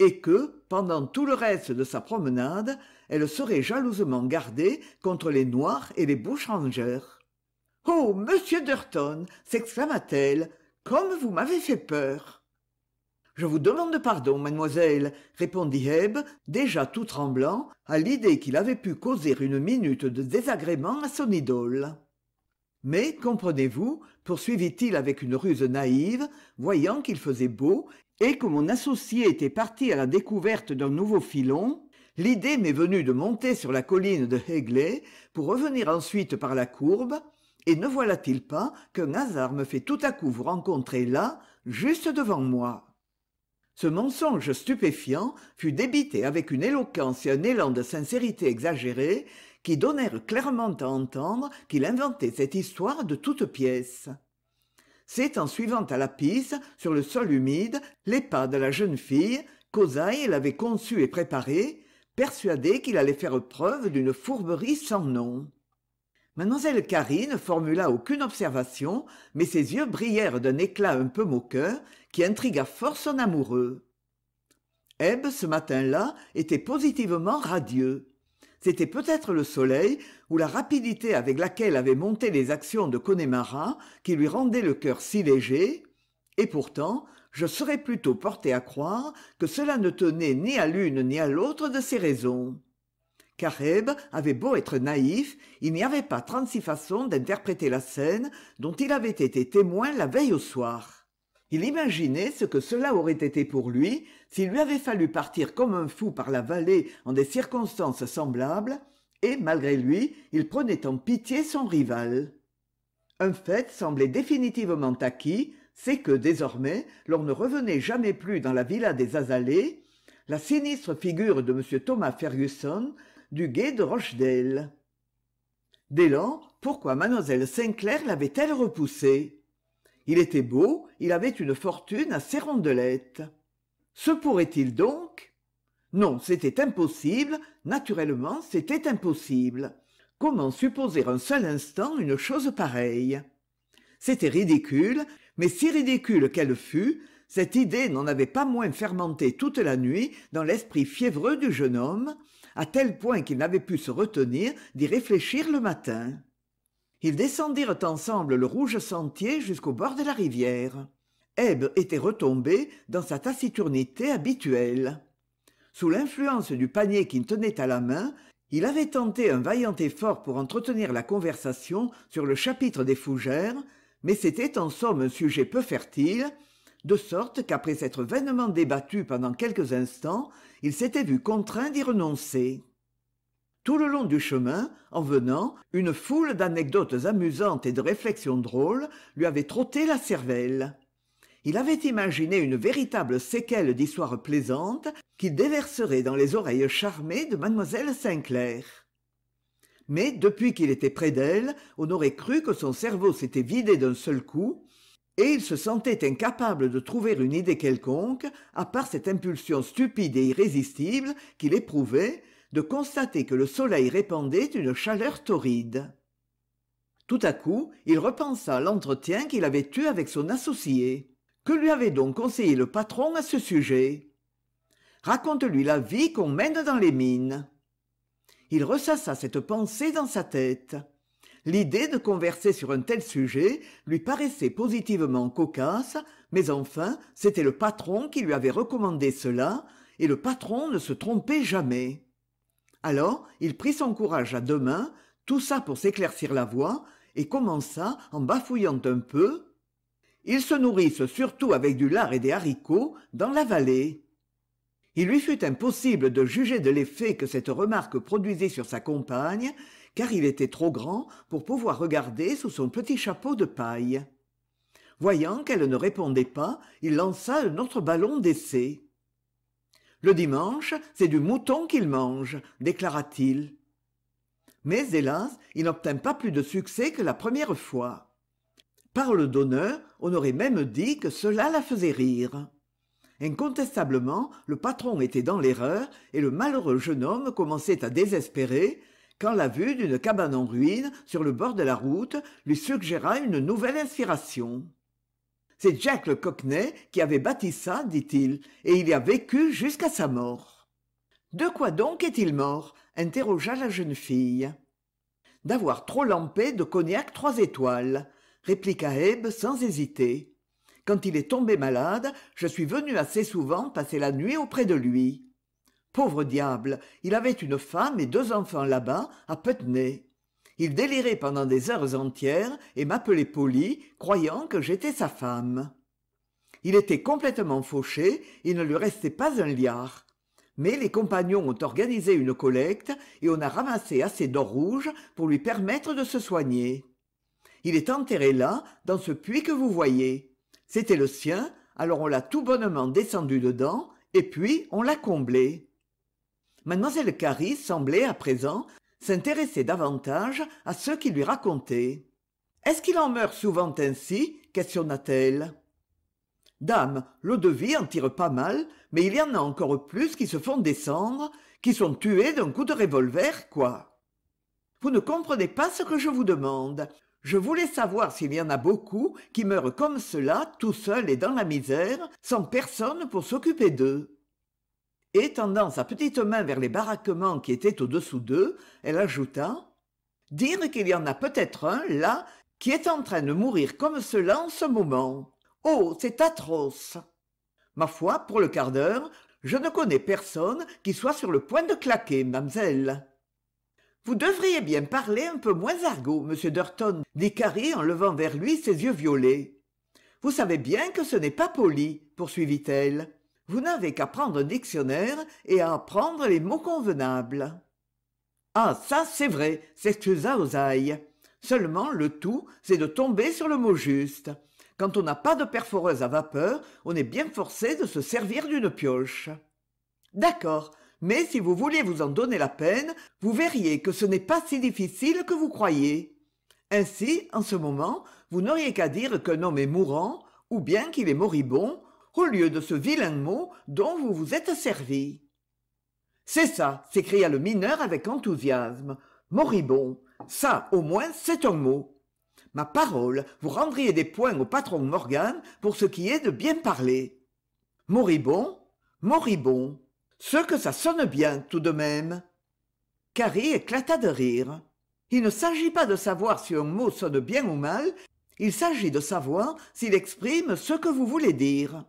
et que pendant tout le reste de sa promenade elle serait jalousement gardée contre les noirs et les rangers. « oh monsieur durton s'exclama-t-elle comme vous m'avez fait peur je vous demande pardon mademoiselle répondit Hebe, déjà tout tremblant à l'idée qu'il avait pu causer une minute de désagrément à son idole mais comprenez-vous poursuivit-il avec une ruse naïve voyant qu'il faisait beau et que mon associé était parti à la découverte d'un nouveau filon l'idée m'est venue de monter sur la colline de Hegley pour revenir ensuite par la courbe et ne voilà-t-il pas qu'un hasard me fait tout à coup vous rencontrer là juste devant moi ce mensonge stupéfiant fut débité avec une éloquence et un élan de sincérité exagérés qui donnèrent clairement à entendre qu'il inventait cette histoire de toutes pièces c'est en suivant à la piste sur le sol humide les pas de la jeune fille qu'osaille l'avait conçu et préparé persuadée qu'il allait faire preuve d'une fourberie sans nom Mlle Carrie ne formula aucune observation, mais ses yeux brillèrent d'un éclat un peu moqueur qui intrigua fort son amoureux eb ce matin-là était positivement radieux c'était peut-être le soleil ou la rapidité avec laquelle avaient monté les actions de connemara qui lui rendait le cœur si léger et pourtant je serais plutôt porté à croire que cela ne tenait ni à l'une ni à l'autre de ses raisons car Hebe avait beau être naïf, il n'y avait pas trente-six façons d'interpréter la scène dont il avait été témoin la veille au soir il imaginait ce que cela aurait été pour lui s'il lui avait fallu partir comme un fou par la vallée en des circonstances semblables, et malgré lui il prenait en pitié son rival. Un fait semblait définitivement acquis, c'est que désormais l'on ne revenait jamais plus dans la villa des Azalées, la sinistre figure de M. Thomas Ferguson, du guet de Rochdale. Dès lors, pourquoi mademoiselle Sinclair l'avait-elle repoussée il était beau il avait une fortune assez rondelette se pourrait-il donc non c'était impossible naturellement c'était impossible comment supposer un seul instant une chose pareille c'était ridicule mais si ridicule qu'elle fût cette idée n'en avait pas moins fermenté toute la nuit dans l'esprit fiévreux du jeune homme à tel point qu'il n'avait pu se retenir d'y réfléchir le matin ils descendirent ensemble le rouge sentier jusqu'au bord de la rivière Eb était retombé dans sa taciturnité habituelle sous l'influence du panier qu'il tenait à la main il avait tenté un vaillant effort pour entretenir la conversation sur le chapitre des fougères mais c'était en somme un sujet peu fertile de sorte qu'après s'être vainement débattu pendant quelques instants il s'était vu contraint d'y renoncer tout le long du chemin en venant une foule d'anecdotes amusantes et de réflexions drôles lui avait trotté la cervelle il avait imaginé une véritable séquelle d'histoires plaisantes qu'il déverserait dans les oreilles charmées de mlle Sinclair. mais depuis qu'il était près d'elle on aurait cru que son cerveau s'était vidé d'un seul coup et il se sentait incapable de trouver une idée quelconque à part cette impulsion stupide et irrésistible qu'il éprouvait de constater que le soleil répandait une chaleur torride tout à coup il repensa à l'entretien qu'il avait eu avec son associé que lui avait donc conseillé le patron à ce sujet raconte-lui la vie qu'on mène dans les mines il ressassa cette pensée dans sa tête l'idée de converser sur un tel sujet lui paraissait positivement cocasse mais enfin c'était le patron qui lui avait recommandé cela et le patron ne se trompait jamais alors il prit son courage à deux mains toussa pour s'éclaircir la voix et commença en bafouillant un peu ils se nourrissent surtout avec du lard et des haricots dans la vallée il lui fut impossible de juger de l'effet que cette remarque produisait sur sa compagne car il était trop grand pour pouvoir regarder sous son petit chapeau de paille voyant qu'elle ne répondait pas il lança un autre ballon d'essai le dimanche c'est du mouton qu'il mange déclara-t-il mais hélas il n'obtint pas plus de succès que la première fois parle d'honneur on aurait même dit que cela la faisait rire incontestablement le patron était dans l'erreur et le malheureux jeune homme commençait à désespérer quand la vue d'une cabane en ruine sur le bord de la route lui suggéra une nouvelle inspiration c'est jack le cockney qui avait bâti ça dit-il et il y a vécu jusqu'à sa mort de quoi donc est-il mort interrogea la jeune fille d'avoir trop lampé de cognac trois étoiles répliqua hebe sans hésiter. Quand il est tombé malade, je suis venu assez souvent passer la nuit auprès de lui. Pauvre diable, il avait une femme et deux enfants là-bas, à Putney il délirait pendant des heures entières et m'appelait polly croyant que j'étais sa femme il était complètement fauché il ne lui restait pas un liard mais les compagnons ont organisé une collecte et on a ramassé assez d'or rouge pour lui permettre de se soigner il est enterré là dans ce puits que vous voyez c'était le sien alors on l'a tout bonnement descendu dedans et puis on l'a comblé Mademoiselle Carrie semblait à présent s'intéressait davantage à ce qu'il lui racontait est-ce qu'il en meurt souvent ainsi questionna-t-elle dame l'eau-de-vie en tire pas mal mais il y en a encore plus qui se font descendre qui sont tués d'un coup de revolver quoi vous ne comprenez pas ce que je vous demande je voulais savoir s'il y en a beaucoup qui meurent comme cela tout seuls et dans la misère sans personne pour s'occuper d'eux et tendant sa petite main vers les baraquements qui étaient au-dessous d'eux elle ajouta dire qu'il y en a peut-être un là qui est en train de mourir comme cela en ce moment oh c'est atroce ma foi pour le quart d'heure je ne connais personne qui soit sur le point de claquer mademoiselle. vous devriez bien parler un peu moins argot monsieur Durton dit Carrie en levant vers lui ses yeux violets vous savez bien que ce n'est pas poli poursuivit-elle vous n'avez qu'à prendre un dictionnaire et à apprendre les mots convenables. Ah, ça, c'est vrai, s'excusa Ozaï. Seulement, le tout, c'est de tomber sur le mot juste. Quand on n'a pas de perforeuse à vapeur, on est bien forcé de se servir d'une pioche. D'accord, mais si vous vouliez vous en donner la peine, vous verriez que ce n'est pas si difficile que vous croyez. Ainsi, en ce moment, vous n'auriez qu'à dire qu'un homme est mourant, ou bien qu'il est moribond, au lieu de ce vilain mot dont vous vous êtes servi c'est ça s'écria le mineur avec enthousiasme moribond ça au moins c'est un mot ma parole vous rendriez des points au patron morgan pour ce qui est de bien parler moribond moribond ce que ça sonne bien tout de même Carrie éclata de rire il ne s'agit pas de savoir si un mot sonne bien ou mal il s'agit de savoir s'il exprime ce que vous voulez dire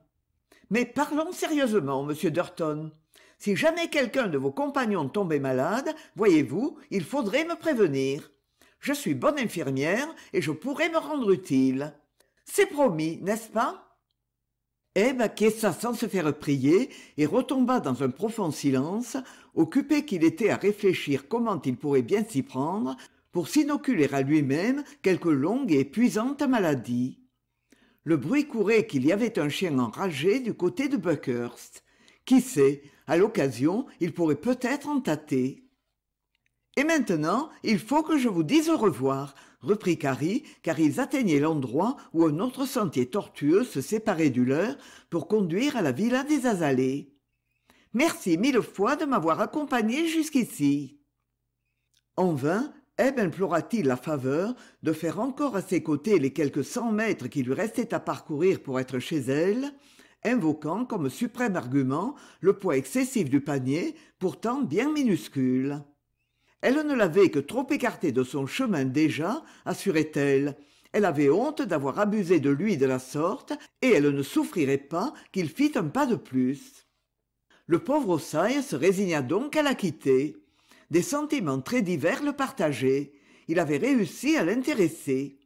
mais parlons sérieusement monsieur durton si jamais quelqu'un de vos compagnons tombait malade voyez-vous il faudrait me prévenir je suis bonne infirmière et je pourrais me rendre utile c'est promis n'est-ce pas Eve acquiesça sans se faire prier et retomba dans un profond silence, occupé qu'il était à réfléchir comment il pourrait bien s'y prendre pour s'inoculer à lui-même quelque longue et épuisante maladie le bruit courait qu'il y avait un chien enragé du côté de buckhurst qui sait à l'occasion il pourrait peut-être en tâter et maintenant il faut que je vous dise au revoir reprit Carrie, car ils atteignaient l'endroit où un autre sentier tortueux se séparait du leur pour conduire à la villa des azalées merci mille fois de m'avoir accompagné jusqu'ici en vain implora-t-il eh ben, la faveur de faire encore à ses côtés les quelques cent mètres qui lui restaient à parcourir pour être chez elle invoquant comme suprême argument le poids excessif du panier pourtant bien minuscule elle ne l'avait que trop écarté de son chemin déjà assurait-elle elle avait honte d'avoir abusé de lui de la sorte et elle ne souffrirait pas qu'il fît un pas de plus le pauvre ossain se résigna donc à la quitter des sentiments très divers le partageaient il avait réussi à l'intéresser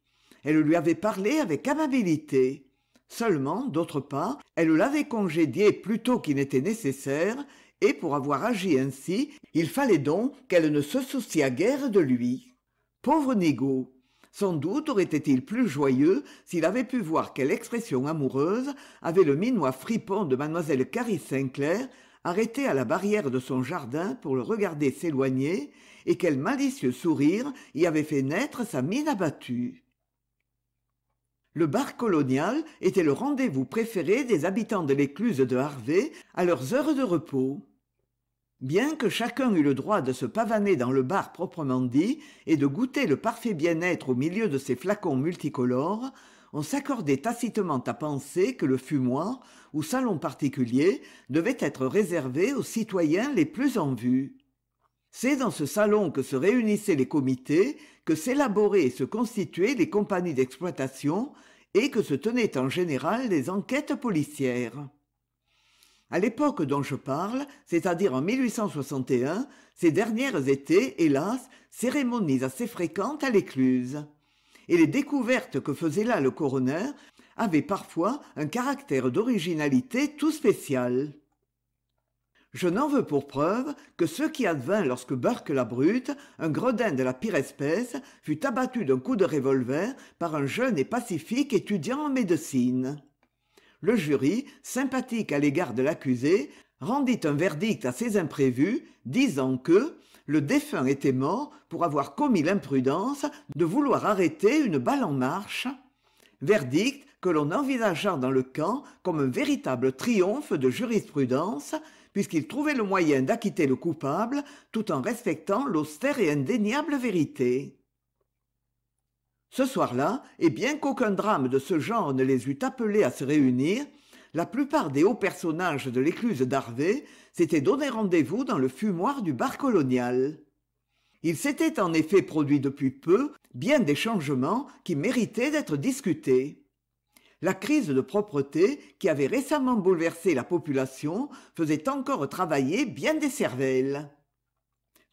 elle lui avait parlé avec amabilité seulement d'autre part elle l'avait congédié plus tôt qu'il n'était nécessaire et pour avoir agi ainsi il fallait donc qu'elle ne se souciât guère de lui pauvre Nigo sans doute aurait-il plus joyeux s'il avait pu voir quelle expression amoureuse avait le minois fripon de mlle carrie sinclair arrêté à la barrière de son jardin pour le regarder s'éloigner et quel malicieux sourire y avait fait naître sa mine abattue le bar colonial était le rendez-vous préféré des habitants de l'écluse de harvey à leurs heures de repos bien que chacun eût le droit de se pavaner dans le bar proprement dit et de goûter le parfait bien-être au milieu de ses flacons multicolores on s'accordait tacitement à penser que le fumoir ou salon particulier devait être réservé aux citoyens les plus en vue c'est dans ce salon que se réunissaient les comités que s'élaboraient et se constituaient les compagnies d'exploitation et que se tenaient en général les enquêtes policières à l'époque dont je parle, c'est-à-dire en 1861, ces dernières étaient, hélas, cérémonies assez fréquentes à l'écluse et les découvertes que faisait là le coroner avaient parfois un caractère d'originalité tout spécial je n'en veux pour preuve que ce qui advint lorsque burke la brute un gredin de la pire espèce fut abattu d'un coup de revolver par un jeune et pacifique étudiant en médecine le jury sympathique à l'égard de l'accusé rendit un verdict assez imprévu disant que le défunt était mort pour avoir commis l'imprudence de vouloir arrêter une balle en marche verdict que l'on envisagea dans le camp comme un véritable triomphe de jurisprudence puisqu'il trouvait le moyen d'acquitter le coupable tout en respectant l'austère et indéniable vérité ce soir-là et bien qu'aucun drame de ce genre ne les eût appelés à se réunir la plupart des hauts personnages de l'écluse d'harvey s'étaient donné rendez-vous dans le fumoir du bar colonial il s'était en effet produit depuis peu bien des changements qui méritaient d'être discutés la crise de propreté qui avait récemment bouleversé la population faisait encore travailler bien des cervelles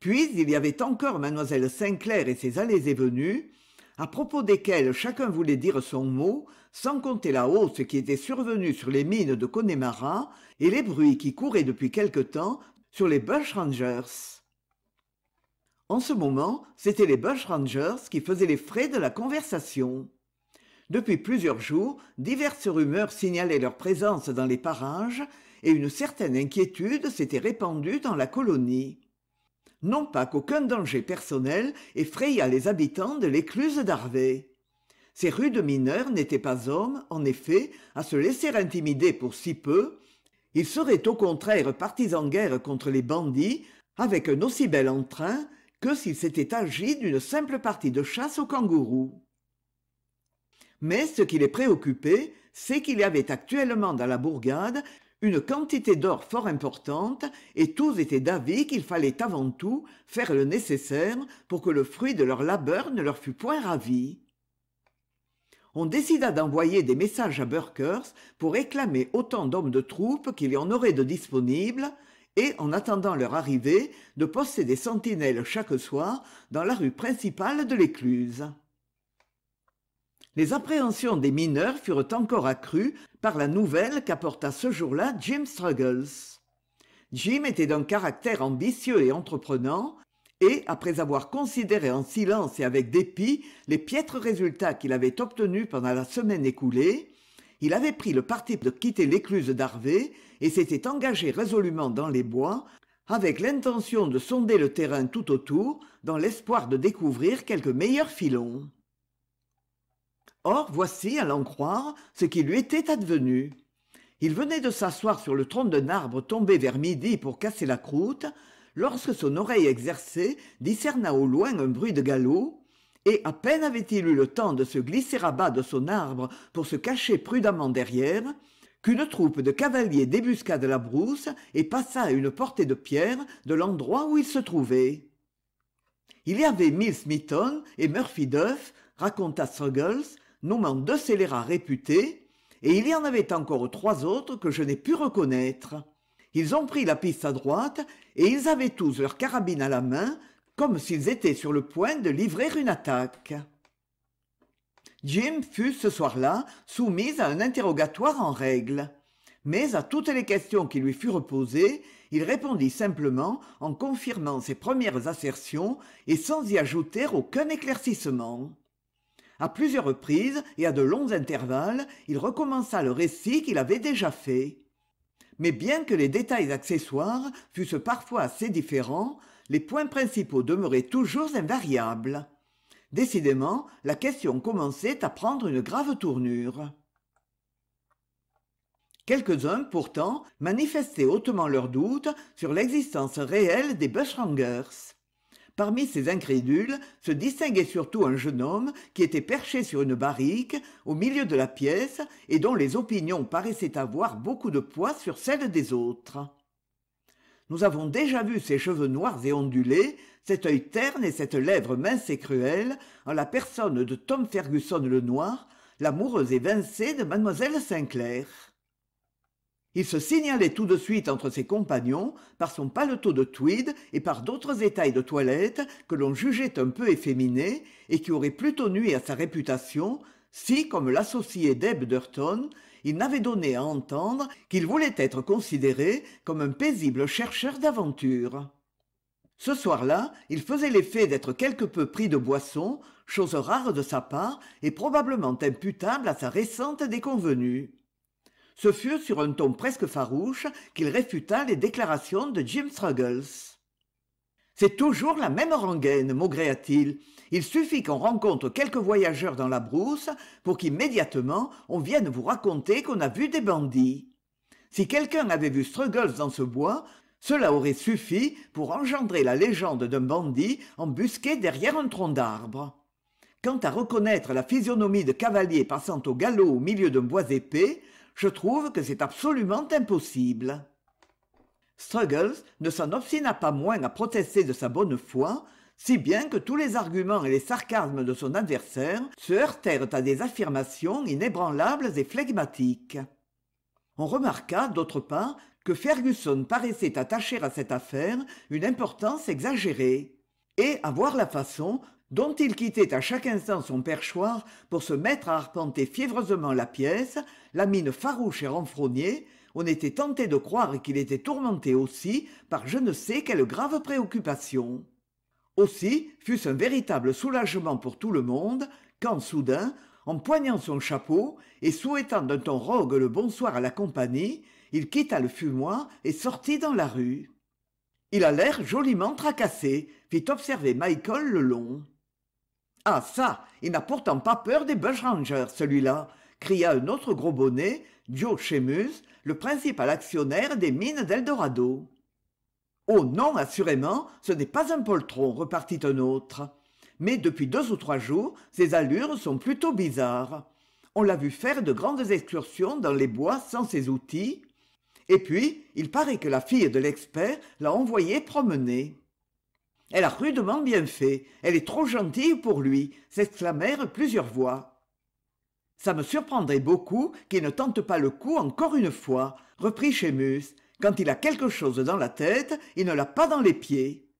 puis il y avait encore mlle Sinclair et ses allées et venues à propos desquelles chacun voulait dire son mot, sans compter la hausse qui était survenue sur les mines de Connemara et les bruits qui couraient depuis quelque temps sur les Rangers. en ce moment c'étaient les Rangers qui faisaient les frais de la conversation depuis plusieurs jours diverses rumeurs signalaient leur présence dans les parages et une certaine inquiétude s'était répandue dans la colonie non pas qu'aucun danger personnel effraya les habitants de l'écluse d'harvey ces rudes mineurs n'étaient pas hommes en effet à se laisser intimider pour si peu il serait au contraire partis en guerre contre les bandits avec un aussi bel entrain que s'il s'était agi d'une simple partie de chasse aux kangourous. mais ce qui les préoccupait c'est qu'il y avait actuellement dans la bourgade une quantité d'or fort importante et tous étaient d'avis qu'il fallait avant tout faire le nécessaire pour que le fruit de leur labeur ne leur fût point ravi on décida d'envoyer des messages à Burkers pour réclamer autant d'hommes de troupe qu'il y en aurait de disponibles et, en attendant leur arrivée, de poster des sentinelles chaque soir dans la rue principale de l'écluse. Les appréhensions des mineurs furent encore accrues par la nouvelle qu'apporta ce jour-là Jim Struggles. Jim était d'un caractère ambitieux et entreprenant, après avoir considéré en silence et avec dépit les piètres résultats qu'il avait obtenus pendant la semaine écoulée, il avait pris le parti de quitter l'écluse d'Harvey et s'était engagé résolument dans les bois, avec l'intention de sonder le terrain tout autour, dans l'espoir de découvrir quelque meilleur filon. Or, voici, à l'en croire, ce qui lui était advenu. Il venait de s'asseoir sur le tronc d'un arbre tombé vers midi pour casser la croûte, lorsque son oreille exercée discerna au loin un bruit de galop et à peine avait-il eu le temps de se glisser à bas de son arbre pour se cacher prudemment derrière qu'une troupe de cavaliers débusqua de la brousse et passa à une portée de pierre de l'endroit où il se trouvait. Il y avait Mill Smithon et Murphy Duff, raconta Struggles, nommant deux scélérats réputés, et il y en avait encore trois autres que je n'ai pu reconnaître ils ont pris la piste à droite et ils avaient tous leurs carabines à la main comme s'ils étaient sur le point de livrer une attaque jim fut ce soir-là soumis à un interrogatoire en règle mais à toutes les questions qui lui furent posées il répondit simplement en confirmant ses premières assertions et sans y ajouter aucun éclaircissement à plusieurs reprises et à de longs intervalles il recommença le récit qu'il avait déjà fait mais bien que les détails accessoires fussent parfois assez différents les points principaux demeuraient toujours invariables décidément la question commençait à prendre une grave tournure quelques-uns pourtant manifestaient hautement leurs doutes sur l'existence réelle des parmi ces incrédules se distinguait surtout un jeune homme qui était perché sur une barrique au milieu de la pièce et dont les opinions paraissaient avoir beaucoup de poids sur celles des autres nous avons déjà vu ces cheveux noirs et ondulés cet œil terne et cette lèvre mince et cruelle en la personne de tom fergusson Noir, l'amoureuse évincée de Mademoiselle sinclair il se signalait tout de suite entre ses compagnons par son paletot de tweed et par d'autres détails de toilette que l'on jugeait un peu efféminés et qui auraient plutôt nui à sa réputation si comme l'associé Deb Durton, il n'avait donné à entendre qu'il voulait être considéré comme un paisible chercheur d'aventure. ce soir-là il faisait l'effet d'être quelque peu pris de boisson chose rare de sa part et probablement imputable à sa récente déconvenue ce fut sur un ton presque farouche qu'il réfuta les déclarations de jim struggles c'est toujours la même rengaine maugréa t il il suffit qu'on rencontre quelques voyageurs dans la brousse pour qu'immédiatement on vienne vous raconter qu'on a vu des bandits si quelqu'un avait vu struggles dans ce bois cela aurait suffi pour engendrer la légende d'un bandit embusqué derrière un tronc d'arbre quant à reconnaître la physionomie de cavalier passant au galop au milieu d'un bois épais je trouve que c'est absolument impossible struggles ne s'en obstina pas moins à protester de sa bonne foi si bien que tous les arguments et les sarcasmes de son adversaire se heurtèrent à des affirmations inébranlables et flegmatiques on remarqua d'autre part que fergusson paraissait attacher à cette affaire une importance exagérée et à voir la façon dont il quittait à chaque instant son perchoir pour se mettre à arpenter fiévreusement la pièce, la mine farouche et renfrognée, on était tenté de croire qu'il était tourmenté aussi par je ne sais quelle grave préoccupation. Aussi fut-ce un véritable soulagement pour tout le monde quand, soudain, en poignant son chapeau et souhaitant d'un ton rogue le bonsoir à la compagnie, il quitta le fumoir et sortit dans la rue. Il a l'air joliment tracassé, fit observer Michael le long ah ça il n'a pourtant pas peur des bushrangers celui-là cria un autre gros bonnet joe Chemus, le principal actionnaire des mines d'eldorado oh non assurément ce n'est pas un poltron repartit un autre mais depuis deux ou trois jours ses allures sont plutôt bizarres on l'a vu faire de grandes excursions dans les bois sans ses outils et puis il paraît que la fille de l'expert l'a envoyé promener elle a rudement bien fait elle est trop gentille pour lui s'exclamèrent plusieurs voix ça me surprendrait beaucoup qu'il ne tente pas le coup encore une fois reprit Chemus. « quand il a quelque chose dans la tête il ne l'a pas dans les pieds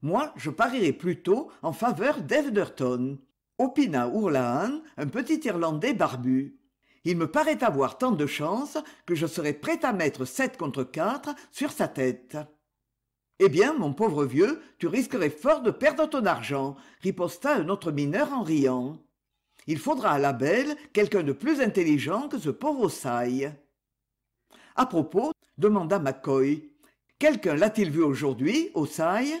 moi je parierais plutôt en faveur d'Evderton opina ourlan, un petit Irlandais barbu. Il me paraît avoir tant de chance que je serais prêt à mettre sept contre quatre sur sa tête eh bien mon pauvre vieux tu risquerais fort de perdre ton argent riposta un autre mineur en riant il faudra à la belle quelqu'un de plus intelligent que ce pauvre Osaï. À propos demanda McCoy, « quelqu'un l'a-t-il vu aujourd'hui Osaï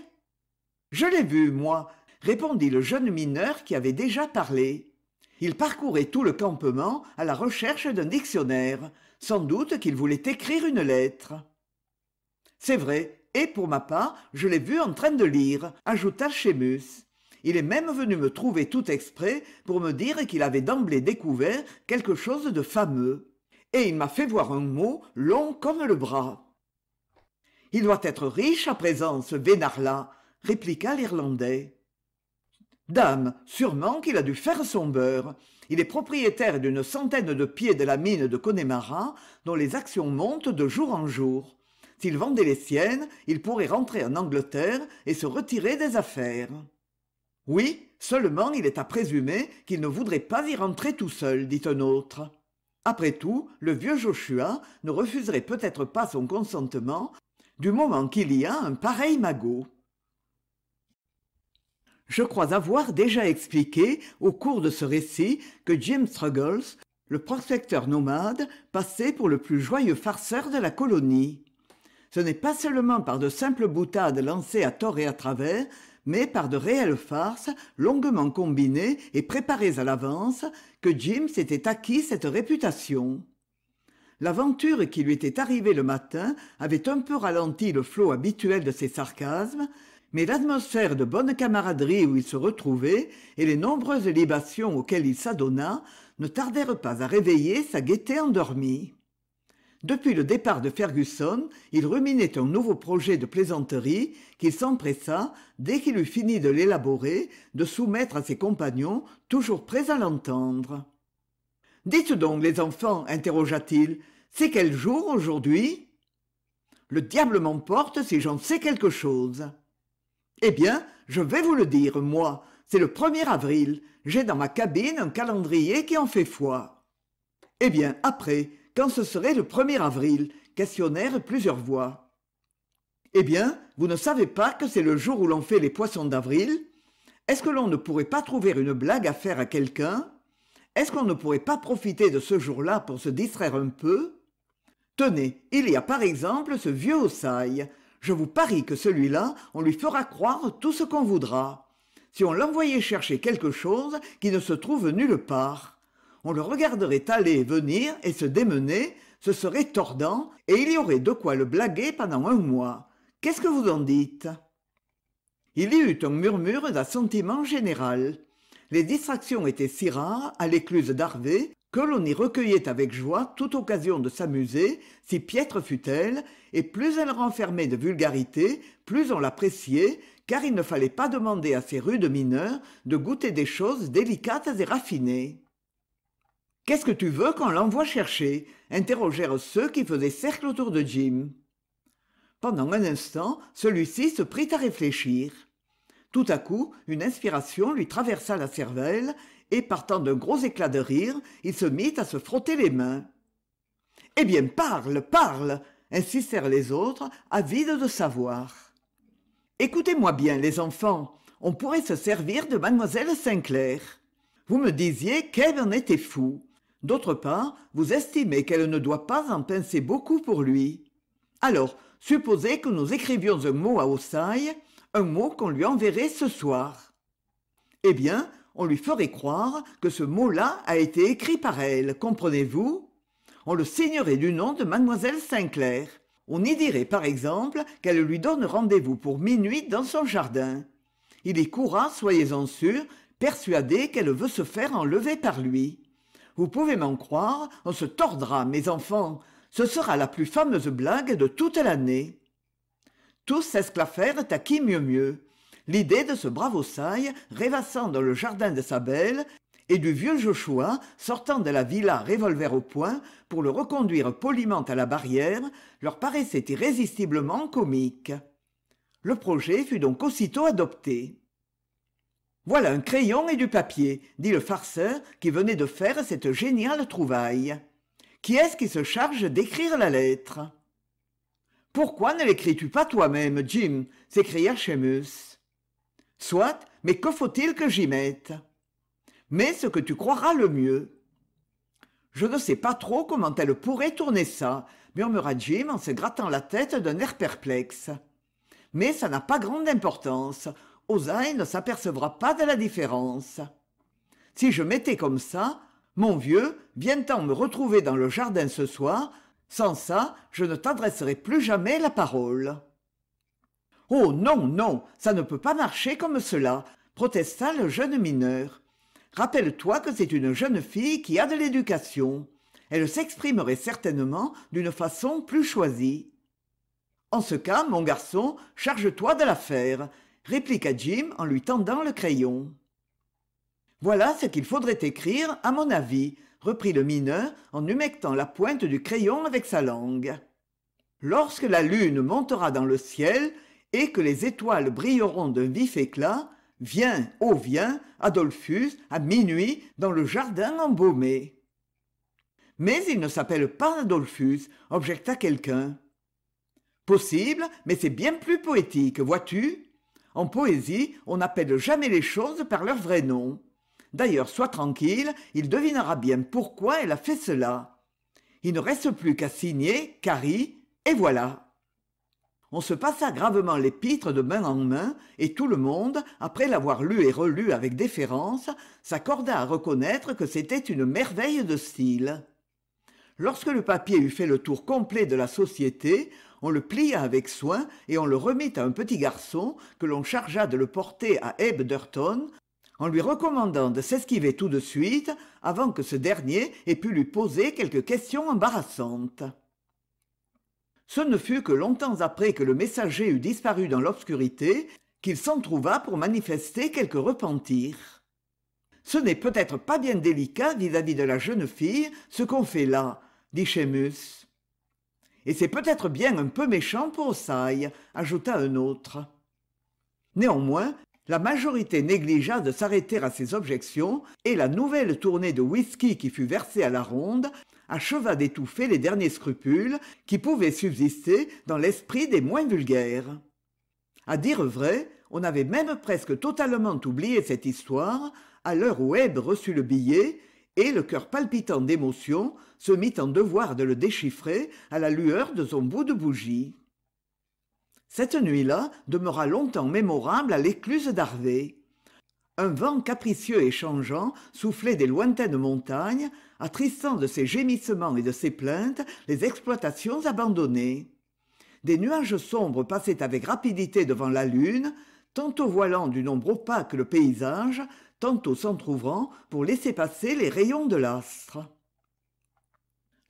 je l'ai vu moi répondit le jeune mineur qui avait déjà parlé il parcourait tout le campement à la recherche d'un dictionnaire sans doute qu'il voulait écrire une lettre c'est vrai et pour ma part je l'ai vu en train de lire ajouta chémus il est même venu me trouver tout exprès pour me dire qu'il avait d'emblée découvert quelque chose de fameux et il m'a fait voir un mot long comme le bras il doit être riche à présent ce vénard là répliqua l'irlandais dame sûrement qu'il a dû faire son beurre il est propriétaire d'une centaine de pieds de la mine de connemara dont les actions montent de jour en jour s'il vendait les siennes il pourrait rentrer en angleterre et se retirer des affaires oui seulement il est à présumer qu'il ne voudrait pas y rentrer tout seul dit un autre après tout le vieux joshua ne refuserait peut-être pas son consentement du moment qu'il y a un pareil magot je crois avoir déjà expliqué au cours de ce récit que Jim Struggles, le prospecteur nomade, passait pour le plus joyeux farceur de la colonie ce n'est pas seulement par de simples boutades lancées à tort et à travers, mais par de réelles farces, longuement combinées et préparées à l'avance, que Jim s'était acquis cette réputation. L'aventure qui lui était arrivée le matin avait un peu ralenti le flot habituel de ses sarcasmes, mais l'atmosphère de bonne camaraderie où il se retrouvait et les nombreuses libations auxquelles il s'adonna ne tardèrent pas à réveiller sa gaieté endormie depuis le départ de fergusson il ruminait un nouveau projet de plaisanterie qu'il s'empressa dès qu'il eut fini de l'élaborer de soumettre à ses compagnons toujours prêts à l'entendre dites donc les enfants interrogea-t-il c'est quel jour aujourd'hui le diable m'emporte si j'en sais quelque chose eh bien je vais vous le dire moi c'est le 1er avril j'ai dans ma cabine un calendrier qui en fait foi eh bien après quand ce serait le 1 er avril questionnèrent plusieurs voix eh bien vous ne savez pas que c'est le jour où l'on fait les poissons d'avril est-ce que l'on ne pourrait pas trouver une blague à faire à quelqu'un est-ce qu'on ne pourrait pas profiter de ce jour-là pour se distraire un peu Tenez, il y a par exemple ce vieux osaille. »« Je vous parie que celui-là, on lui fera croire tout ce qu'on voudra. Si on l'envoyait chercher quelque chose qui ne se trouve nulle part on le regarderait aller et venir et se démener ce serait tordant et il y aurait de quoi le blaguer pendant un mois qu'est-ce que vous en dites il y eut un murmure d'assentiment général les distractions étaient si rares à l'écluse d'harvey que l'on y recueillait avec joie toute occasion de s'amuser, si piètre fut-elle, et plus elle renfermait de vulgarité, plus on l'appréciait, car il ne fallait pas demander à ces rudes mineurs de goûter des choses délicates et raffinées qu'est-ce que tu veux qu'on l'envoie chercher interrogèrent ceux qui faisaient cercle autour de jim pendant un instant celui-ci se prit à réfléchir tout à coup une inspiration lui traversa la cervelle et partant d'un gros éclat de rire il se mit à se frotter les mains eh bien parle parle insistèrent les autres avides de savoir écoutez-moi bien les enfants on pourrait se servir de mademoiselle Sinclair. Vous me disiez qu'elle en était fou d'autre part vous estimez qu'elle ne doit pas en pincer beaucoup pour lui alors supposez que nous écrivions un mot à Ossai, un mot qu'on lui enverrait ce soir eh bien on lui ferait croire que ce mot-là a été écrit par elle comprenez-vous on le signerait du nom de mademoiselle Sinclair on y dirait par exemple qu'elle lui donne rendez-vous pour minuit dans son jardin il y courra soyez-en sûr, persuadé qu'elle veut se faire enlever par lui vous pouvez m'en croire on se tordra mes enfants ce sera la plus fameuse blague de toute l'année tous s'esclaffèrent à qui mieux mieux l'idée de ce brave Osaï rêvassant dans le jardin de sa belle et du vieux joshua sortant de la villa revolver au poing pour le reconduire poliment à la barrière leur paraissait irrésistiblement comique le projet fut donc aussitôt adopté voilà un crayon et du papier dit le farceur qui venait de faire cette géniale trouvaille qui est-ce qui se charge d'écrire la lettre pourquoi ne lécris tu pas toi-même jim s'écria Chemus. « soit mais que faut-il que j'y mette mais ce que tu croiras le mieux je ne sais pas trop comment elle pourrait tourner ça murmura jim en se grattant la tête d'un air perplexe mais ça n'a pas grande importance Osaï ne s'apercevra pas de la différence si je m'étais comme ça mon vieux viens-t'en me retrouver dans le jardin ce soir sans ça je ne t'adresserai plus jamais la parole oh non non ça ne peut pas marcher comme cela protesta le jeune mineur rappelle-toi que c'est une jeune fille qui a de l'éducation elle s'exprimerait certainement d'une façon plus choisie en ce cas mon garçon charge-toi de l'affaire répliqua jim en lui tendant le crayon voilà ce qu'il faudrait écrire à mon avis reprit le mineur en humectant la pointe du crayon avec sa langue lorsque la lune montera dans le ciel et que les étoiles brilleront d'un vif éclat viens oh viens adolphus à minuit dans le jardin embaumé mais il ne s'appelle pas adolphus objecta quelqu'un possible mais c'est bien plus poétique vois-tu en poésie on n'appelle jamais les choses par leur vrai nom d'ailleurs sois tranquille il devinera bien pourquoi elle a fait cela il ne reste plus qu'à signer carrie, et voilà on se passa gravement l'épître de main en main et tout le monde après l'avoir lu et relu avec déférence s'accorda à reconnaître que c'était une merveille de style lorsque le papier eut fait le tour complet de la société on le plia avec soin et on le remit à un petit garçon que l'on chargea de le porter à durton en lui recommandant de s'esquiver tout de suite avant que ce dernier ait pu lui poser quelques questions embarrassantes. Ce ne fut que longtemps après que le messager eut disparu dans l'obscurité qu'il s'en trouva pour manifester quelque repentir. Ce n'est peut-être pas bien délicat vis-à-vis de la jeune fille ce qu'on fait là, dit Chémus. Et c'est peut-être bien un peu méchant pour Osaïe, ajouta un autre. Néanmoins, la majorité négligea de s'arrêter à ses objections, et la nouvelle tournée de whisky qui fut versée à la ronde acheva d'étouffer les derniers scrupules qui pouvaient subsister dans l'esprit des moins vulgaires. À dire vrai, on avait même presque totalement oublié cette histoire à l'heure où Hebb reçut le billet et le cœur palpitant d'émotion se mit en devoir de le déchiffrer à la lueur de son bout de bougie cette nuit-là demeura longtemps mémorable à l'écluse d'harvey un vent capricieux et changeant soufflait des lointaines montagnes attristant de ses gémissements et de ses plaintes les exploitations abandonnées des nuages sombres passaient avec rapidité devant la lune tantôt voilant d'une ombre opaque le paysage tantôt s'entr'ouvrant pour laisser passer les rayons de l'astre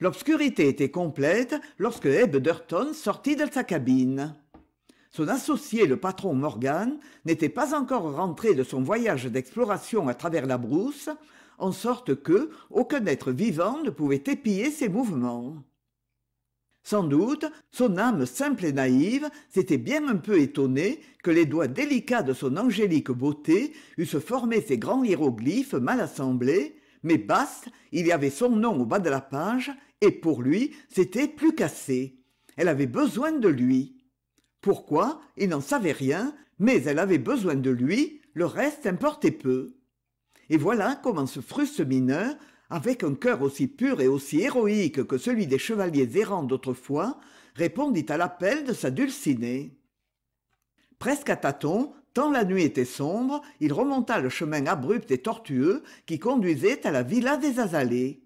l'obscurité était complète lorsque eb durton sortit de sa cabine son associé le patron morgan n'était pas encore rentré de son voyage d'exploration à travers la brousse en sorte que aucun être vivant ne pouvait épier ses mouvements sans doute son âme simple et naïve s'était bien un peu étonnée que les doigts délicats de son angélique beauté eussent formé ces grands hiéroglyphes mal assemblés mais basse, il y avait son nom au bas de la page et pour lui c'était plus cassé. elle avait besoin de lui pourquoi il n'en savait rien mais elle avait besoin de lui le reste importait peu et voilà comment ce fruste mineur avec un cœur aussi pur et aussi héroïque que celui des chevaliers errants d'autrefois, répondit à l'appel de sa dulcinée. Presque à tâtons, tant la nuit était sombre, il remonta le chemin abrupt et tortueux qui conduisait à la villa des Azalées.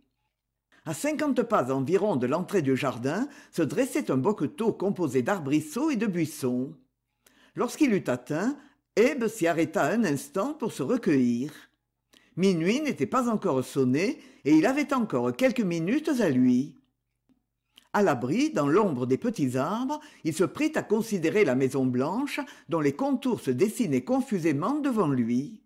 À cinquante pas environ de l'entrée du jardin se dressait un boqueteau composé d'arbrisseaux et de buissons. Lorsqu'il eut atteint, Ebe s'y arrêta un instant pour se recueillir. Minuit n'était pas encore sonné et il avait encore quelques minutes à lui. À l'abri, dans l'ombre des petits arbres, il se prit à considérer la Maison Blanche, dont les contours se dessinaient confusément devant lui.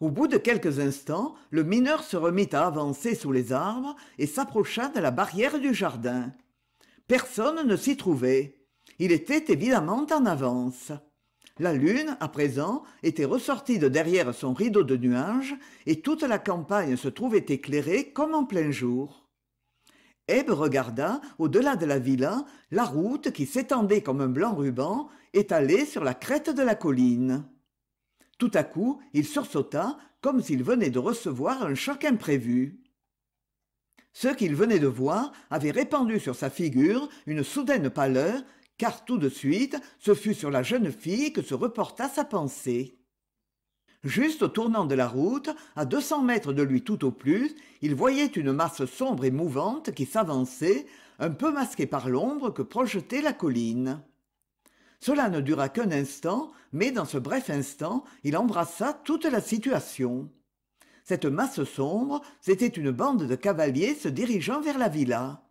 Au bout de quelques instants, le mineur se remit à avancer sous les arbres et s'approcha de la barrière du jardin. Personne ne s'y trouvait. Il était évidemment en avance la lune à présent était ressortie de derrière son rideau de nuages et toute la campagne se trouvait éclairée comme en plein jour Ebe regarda au delà de la villa la route qui s'étendait comme un blanc ruban étalée sur la crête de la colline tout à coup il sursauta comme s'il venait de recevoir un choc imprévu ce qu'il venait de voir avait répandu sur sa figure une soudaine pâleur car tout de suite ce fut sur la jeune fille que se reporta sa pensée juste au tournant de la route à deux cents mètres de lui tout au plus il voyait une masse sombre et mouvante qui s'avançait un peu masquée par l'ombre que projetait la colline cela ne dura qu'un instant mais dans ce bref instant il embrassa toute la situation cette masse sombre c'était une bande de cavaliers se dirigeant vers la villa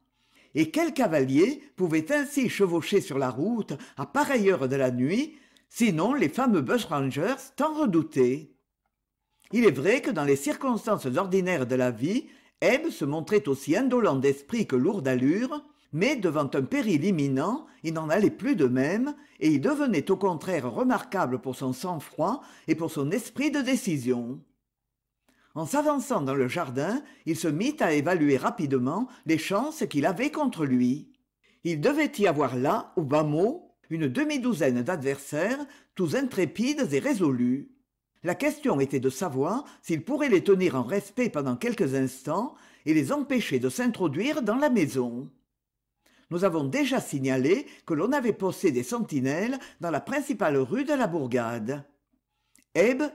et quel cavalier pouvait ainsi chevaucher sur la route à pareille heure de la nuit sinon les fameux bushrangers tant redoutés il est vrai que dans les circonstances ordinaires de la vie Ebb se montrait aussi indolent d'esprit que lourd d'allure mais devant un péril imminent il n'en allait plus de même et il devenait au contraire remarquable pour son sang-froid et pour son esprit de décision en s'avançant dans le jardin il se mit à évaluer rapidement les chances qu'il avait contre lui il devait y avoir là au bas mot une demi-douzaine d'adversaires tous intrépides et résolus la question était de savoir s'il pourrait les tenir en respect pendant quelques instants et les empêcher de s'introduire dans la maison nous avons déjà signalé que l'on avait posté des sentinelles dans la principale rue de la bourgade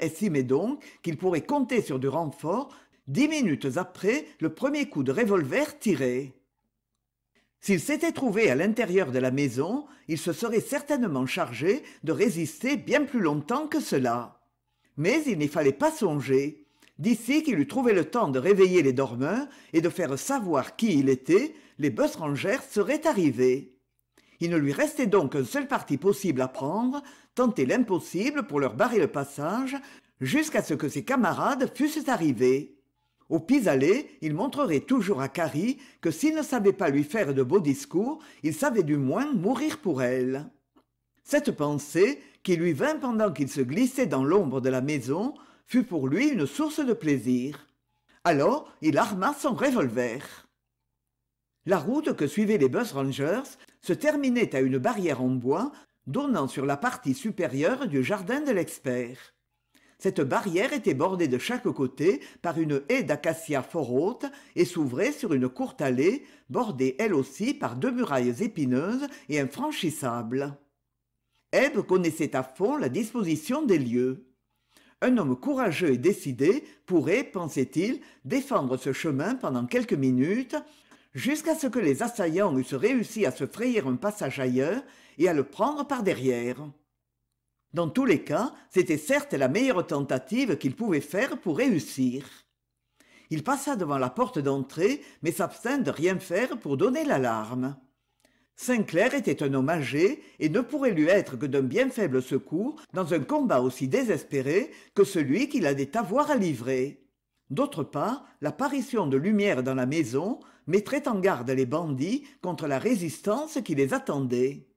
estimait donc qu'il pourrait compter sur du renfort dix minutes après le premier coup de revolver tiré. S'il s'était trouvé à l'intérieur de la maison, il se serait certainement chargé de résister bien plus longtemps que cela. Mais il n'y fallait pas songer. D'ici qu'il eût trouvé le temps de réveiller les dormeurs et de faire savoir qui il était, les rangers seraient arrivés. Il ne lui restait donc qu'un seul parti possible à prendre, tenter l'impossible pour leur barrer le passage jusqu'à ce que ses camarades fussent arrivés. Au pis-aller, il montrerait toujours à Carrie que s'il ne savait pas lui faire de beaux discours, il savait du moins mourir pour elle. Cette pensée, qui lui vint pendant qu'il se glissait dans l'ombre de la maison, fut pour lui une source de plaisir. Alors, il arma son revolver. La route que suivaient les bus rangers se terminait à une barrière en bois donnant sur la partie supérieure du jardin de l'expert cette barrière était bordée de chaque côté par une haie d'acacia fort haute et s'ouvrait sur une courte allée bordée elle aussi par deux murailles épineuses et infranchissables Ève connaissait à fond la disposition des lieux un homme courageux et décidé pourrait pensait-il défendre ce chemin pendant quelques minutes jusqu'à ce que les assaillants eussent réussi à se frayer un passage ailleurs et à le prendre par derrière. Dans tous les cas, c'était certes la meilleure tentative qu'il pouvait faire pour réussir. Il passa devant la porte d'entrée, mais s'abstint de rien faire pour donner l'alarme. Sinclair était un homme âgé et ne pourrait lui être que d'un bien faible secours dans un combat aussi désespéré que celui qu'il allait avoir à livrer. D'autre part, l'apparition de lumière dans la maison mettrait en garde les bandits contre la résistance qui les attendait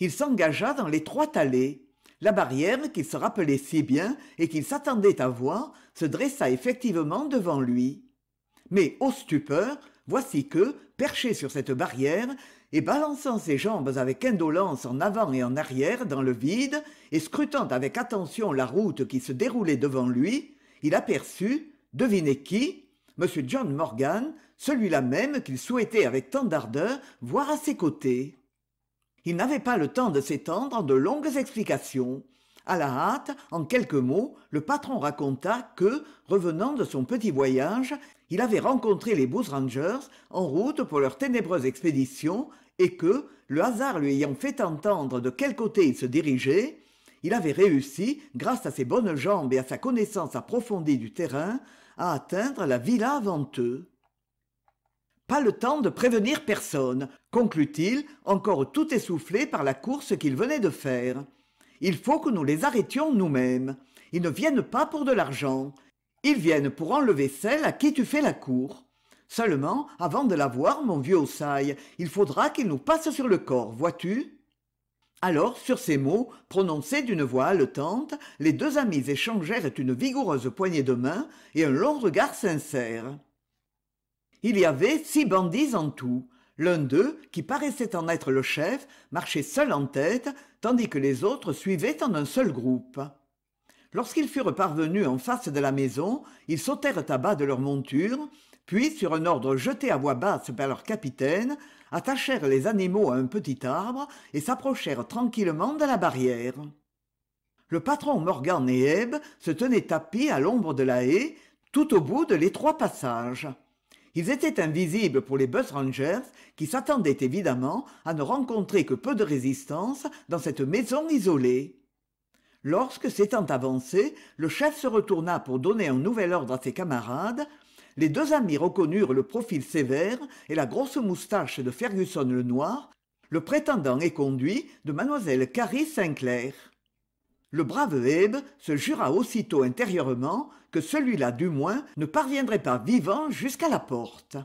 il s'engagea dans l'étroite allée la barrière qu'il se rappelait si bien et qu'il s'attendait à voir se dressa effectivement devant lui mais au stupeur voici que perché sur cette barrière et balançant ses jambes avec indolence en avant et en arrière dans le vide et scrutant avec attention la route qui se déroulait devant lui il aperçut devinez qui m john morgan celui-là même qu'il souhaitait avec tant d'ardeur voir à ses côtés il n'avait pas le temps de s'étendre en de longues explications À la hâte en quelques mots le patron raconta que revenant de son petit voyage il avait rencontré les Rangers en route pour leur ténébreuse expédition et que le hasard lui ayant fait entendre de quel côté il se dirigeait il avait réussi grâce à ses bonnes jambes et à sa connaissance approfondie du terrain à atteindre la villa avant eux pas le temps de prévenir personne, conclut-il, encore tout essoufflé par la course qu'il venait de faire. Il faut que nous les arrêtions nous-mêmes. Ils ne viennent pas pour de l'argent. Ils viennent pour enlever celle à qui tu fais la cour. Seulement, avant de la voir, mon vieux Osaï, il faudra qu'il nous passe sur le corps, vois-tu Alors, sur ces mots, prononcés d'une voix haletante, les deux amis échangèrent une vigoureuse poignée de main et un long regard sincère il y avait six bandits en tout l'un d'eux qui paraissait en être le chef marchait seul en tête tandis que les autres suivaient en un seul groupe lorsqu'ils furent parvenus en face de la maison ils sautèrent à bas de leur monture, puis sur un ordre jeté à voix basse par leur capitaine attachèrent les animaux à un petit arbre et s'approchèrent tranquillement de la barrière le patron morgan et ebb se tenaient tapis à l'ombre de la haie tout au bout de l'étroit passage ils étaient invisibles pour les Bus rangers qui s'attendaient évidemment à ne rencontrer que peu de résistance dans cette maison isolée lorsque s'étant avancé le chef se retourna pour donner un nouvel ordre à ses camarades les deux amis reconnurent le profil sévère et la grosse moustache de fergusson Noir, le prétendant conduit de mademoiselle carrie sinclair le brave Hébe se jura aussitôt intérieurement que celui-là du moins ne parviendrait pas vivant jusqu'à la porte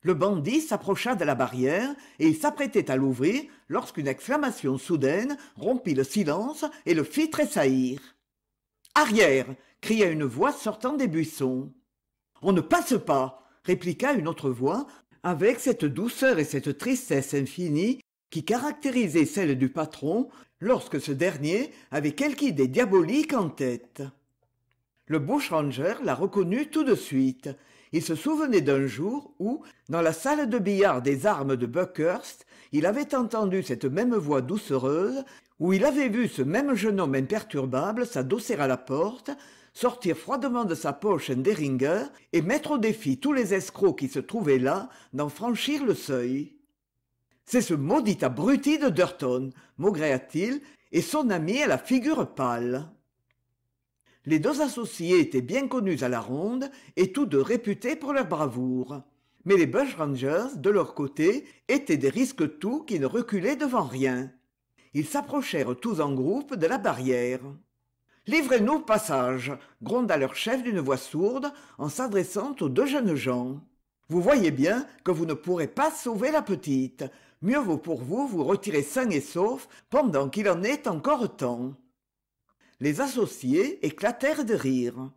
le bandit s'approcha de la barrière et s'apprêtait à l'ouvrir lorsqu'une exclamation soudaine rompit le silence et le fit tressaillir arrière cria une voix sortant des buissons on ne passe pas répliqua une autre voix avec cette douceur et cette tristesse infinie qui caractérisait celle du patron lorsque ce dernier avait quelque idée diabolique en tête. Le bushranger la reconnut tout de suite. Il se souvenait d'un jour où, dans la salle de billard des armes de Buckhurst, il avait entendu cette même voix doucereuse, où il avait vu ce même jeune homme imperturbable s'adosser à la porte, sortir froidement de sa poche un Deringer et mettre au défi tous les escrocs qui se trouvaient là d'en franchir le seuil c'est ce maudit abruti de durton maugréa-t-il et son ami à la figure pâle les deux associés étaient bien connus à la ronde et tous deux réputés pour leur bravoure mais les bushrangers de leur côté étaient des risques tout qui ne reculaient devant rien ils s'approchèrent tous en groupe de la barrière livrez-nous passage gronda leur chef d'une voix sourde en s'adressant aux deux jeunes gens vous voyez bien que vous ne pourrez pas sauver la petite mieux vaut pour vous vous retirer sain et sauf pendant qu'il en est encore temps les associés éclatèrent de rire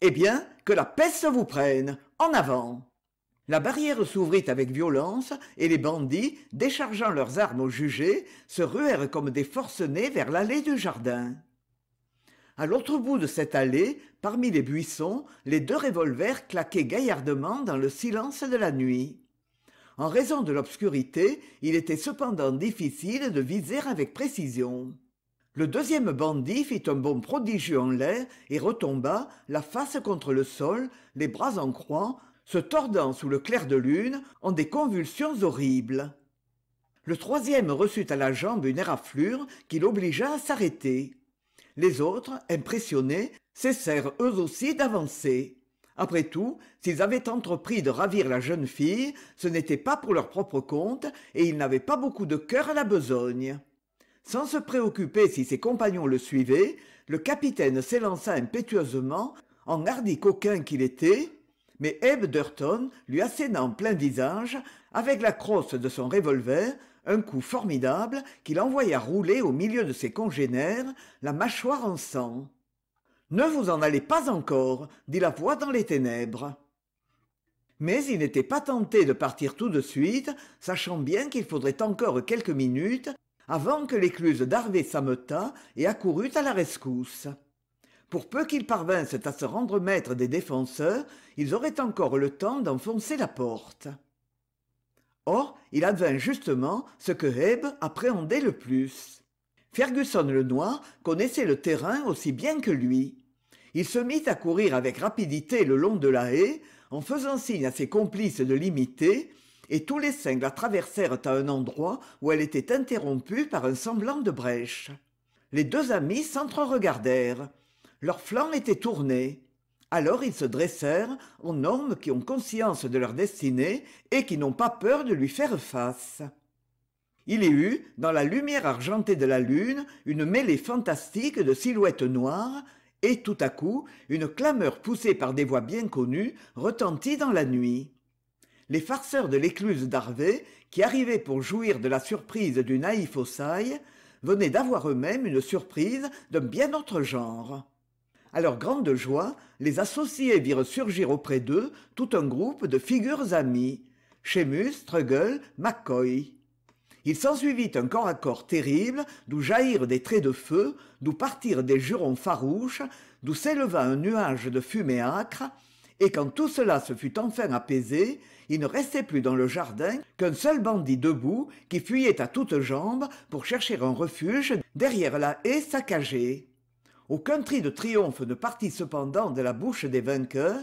eh bien que la peste vous prenne en avant la barrière s'ouvrit avec violence et les bandits déchargeant leurs armes aux jugés se ruèrent comme des forcenés vers l'allée du jardin à l'autre bout de cette allée parmi les buissons les deux revolvers claquaient gaillardement dans le silence de la nuit en raison de l'obscurité il était cependant difficile de viser avec précision le deuxième bandit fit un bond prodigieux en l'air et retomba la face contre le sol les bras en croix se tordant sous le clair de lune en des convulsions horribles le troisième reçut à la jambe une éraflure qui l'obligea à s'arrêter les autres impressionnés cessèrent eux aussi d'avancer après tout s'ils avaient entrepris de ravir la jeune fille ce n'était pas pour leur propre compte et ils n'avaient pas beaucoup de cœur à la besogne sans se préoccuper si ses compagnons le suivaient le capitaine s'élança impétueusement en hardi coquin qu'il était mais Eb Durton lui asséna en plein visage, avec la crosse de son revolver, un coup formidable qu'il envoya rouler au milieu de ses congénères, la mâchoire en sang ne vous en allez pas encore dit la voix dans les ténèbres mais il n'était pas tenté de partir tout de suite sachant bien qu'il faudrait encore quelques minutes avant que l'écluse d'harvey s'ameutât et accourût à la rescousse pour peu qu'ils parvinssent à se rendre maître des défenseurs ils auraient encore le temps d'enfoncer la porte or il advint justement ce que Hebb appréhendait le plus fergusson Noir connaissait le terrain aussi bien que lui il se mit à courir avec rapidité le long de la haie en faisant signe à ses complices de l'imiter et tous les cinq la traversèrent à un endroit où elle était interrompue par un semblant de brèche les deux amis s'entre-regardèrent leurs flancs étaient tournés alors ils se dressèrent en hommes qui ont conscience de leur destinée et qui n'ont pas peur de lui faire face il y eut dans la lumière argentée de la lune une mêlée fantastique de silhouettes noires et tout à coup une clameur poussée par des voix bien connues retentit dans la nuit les farceurs de l'écluse d'harvey qui arrivaient pour jouir de la surprise du naïf osaille, venaient d'avoir eux-mêmes une surprise d'un bien autre genre à leur grande joie les associés virent surgir auprès d'eux tout un groupe de figures amies Chemus, Struggle, McCoy il s'ensuivit un corps à corps terrible d'où jaillirent des traits de feu d'où partirent des jurons farouches d'où s'éleva un nuage de fumée âcre et quand tout cela se fut enfin apaisé il ne restait plus dans le jardin qu'un seul bandit debout qui fuyait à toutes jambes pour chercher un refuge derrière la haie saccagée aucun cri de triomphe ne partit cependant de la bouche des vainqueurs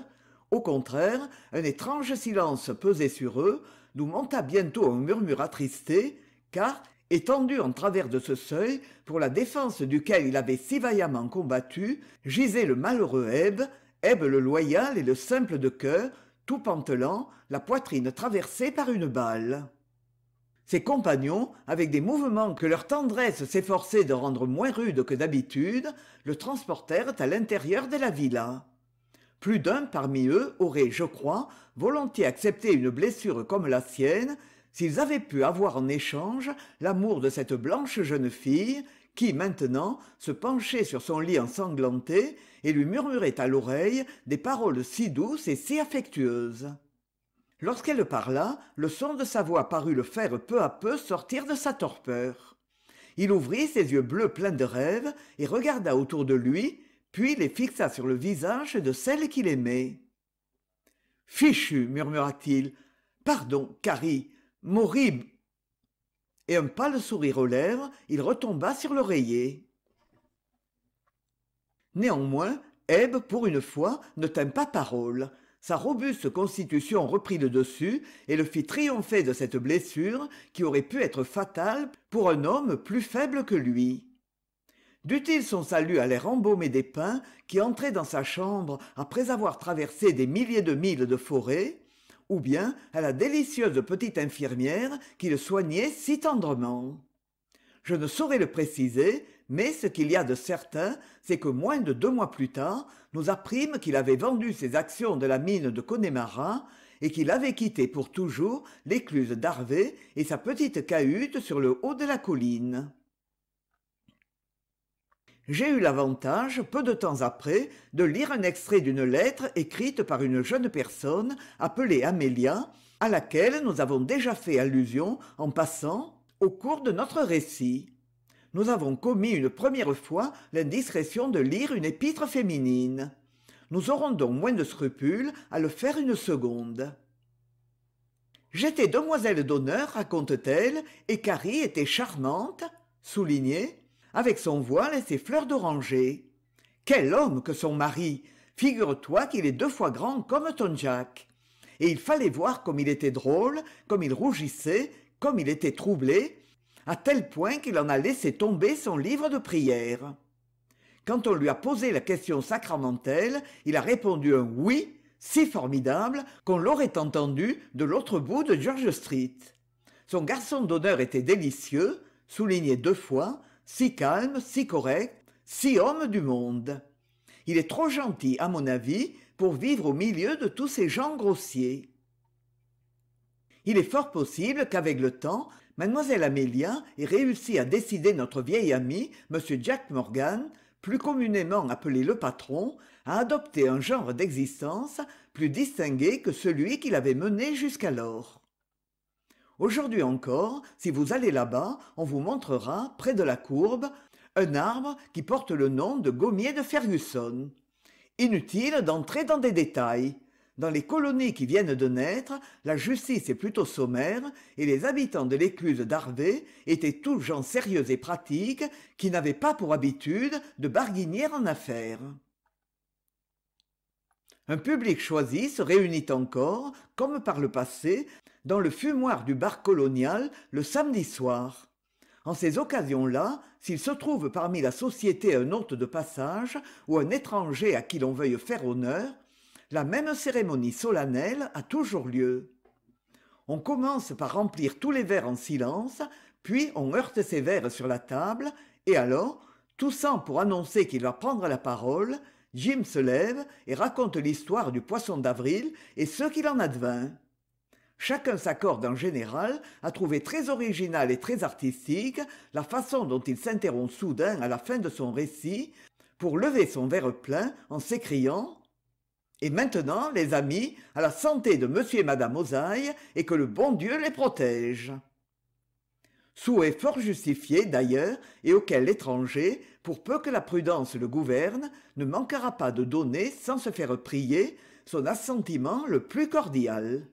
au contraire un étrange silence pesait sur eux d'où monta bientôt un murmure attristé car étendu en travers de ce seuil pour la défense duquel il avait si vaillamment combattu gisait le malheureux Ebbe, Ebbe le loyal et le simple de cœur tout pantelant la poitrine traversée par une balle ses compagnons avec des mouvements que leur tendresse s'efforçait de rendre moins rudes que d'habitude le transportèrent à l'intérieur de la villa plus d'un parmi eux aurait je crois volontiers accepté une blessure comme la sienne s'ils avaient pu avoir en échange l'amour de cette blanche jeune fille qui maintenant se penchait sur son lit ensanglanté et lui murmurait à l'oreille des paroles si douces et si affectueuses. Lorsqu'elle parla, le son de sa voix parut le faire peu à peu sortir de sa torpeur. Il ouvrit ses yeux bleus pleins de rêve et regarda autour de lui, puis les fixa sur le visage de celle qu'il aimait. Fichu, murmura-t-il. Pardon, Carrie, morib et un pâle sourire aux lèvres il retomba sur l'oreiller néanmoins Ebe, pour une fois ne tint pas parole sa robuste constitution reprit le dessus et le fit triompher de cette blessure qui aurait pu être fatale pour un homme plus faible que lui dût il son salut à l'air embaumé des pins qui entrait dans sa chambre après avoir traversé des milliers de milles de forêts, ou bien à la délicieuse petite infirmière qui le soignait si tendrement je ne saurais le préciser mais ce qu'il y a de certain c'est que moins de deux mois plus tard nous apprîmes qu'il avait vendu ses actions de la mine de connemara et qu'il avait quitté pour toujours l'écluse d'harvey et sa petite cahute sur le haut de la colline j'ai eu l'avantage peu de temps après de lire un extrait d'une lettre écrite par une jeune personne appelée amélia à laquelle nous avons déjà fait allusion en passant au cours de notre récit nous avons commis une première fois l'indiscrétion de lire une épître féminine nous aurons donc moins de scrupules à le faire une seconde j'étais demoiselle d'honneur raconte t elle et carrie était charmante soulignée avec son voile et ses fleurs d'oranger quel homme que son mari figure-toi qu'il est deux fois grand comme ton jack et il fallait voir comme il était drôle comme il rougissait comme il était troublé à tel point qu'il en a laissé tomber son livre de prière. quand on lui a posé la question sacramentelle il a répondu un oui si formidable qu'on l'aurait entendu de l'autre bout de George Street. Son garçon d'honneur était délicieux, souligné deux fois, si calme si correct si homme du monde il est trop gentil à mon avis pour vivre au milieu de tous ces gens grossiers il est fort possible qu'avec le temps mlle amélia ait réussi à décider notre vieil ami m jack morgan plus communément appelé le patron à adopter un genre d'existence plus distingué que celui qu'il avait mené jusqu'alors aujourd'hui encore si vous allez là-bas on vous montrera près de la courbe un arbre qui porte le nom de gommier de fergusson inutile d'entrer dans des détails dans les colonies qui viennent de naître la justice est plutôt sommaire et les habitants de l'écluse d'harvey étaient tous gens sérieux et pratiques qui n'avaient pas pour habitude de barguigner en affaires un public choisi se réunit encore comme par le passé dans le fumoir du bar colonial le samedi soir en ces occasions là s'il se trouve parmi la société un hôte de passage ou un étranger à qui l'on veuille faire honneur la même cérémonie solennelle a toujours lieu on commence par remplir tous les verres en silence puis on heurte ces verres sur la table et alors toussant pour annoncer qu'il va prendre la parole jim se lève et raconte l'histoire du poisson d'avril et ce qu'il en advint chacun s'accorde en général à trouver très original et très artistique la façon dont il s'interrompt soudain à la fin de son récit pour lever son verre plein en s'écriant et maintenant, les amis, à la santé de monsieur et madame Ozaille, et que le bon Dieu les protège. Souhait fort justifié, d'ailleurs, et auquel l'étranger, pour peu que la prudence le gouverne, ne manquera pas de donner, sans se faire prier, son assentiment le plus cordial.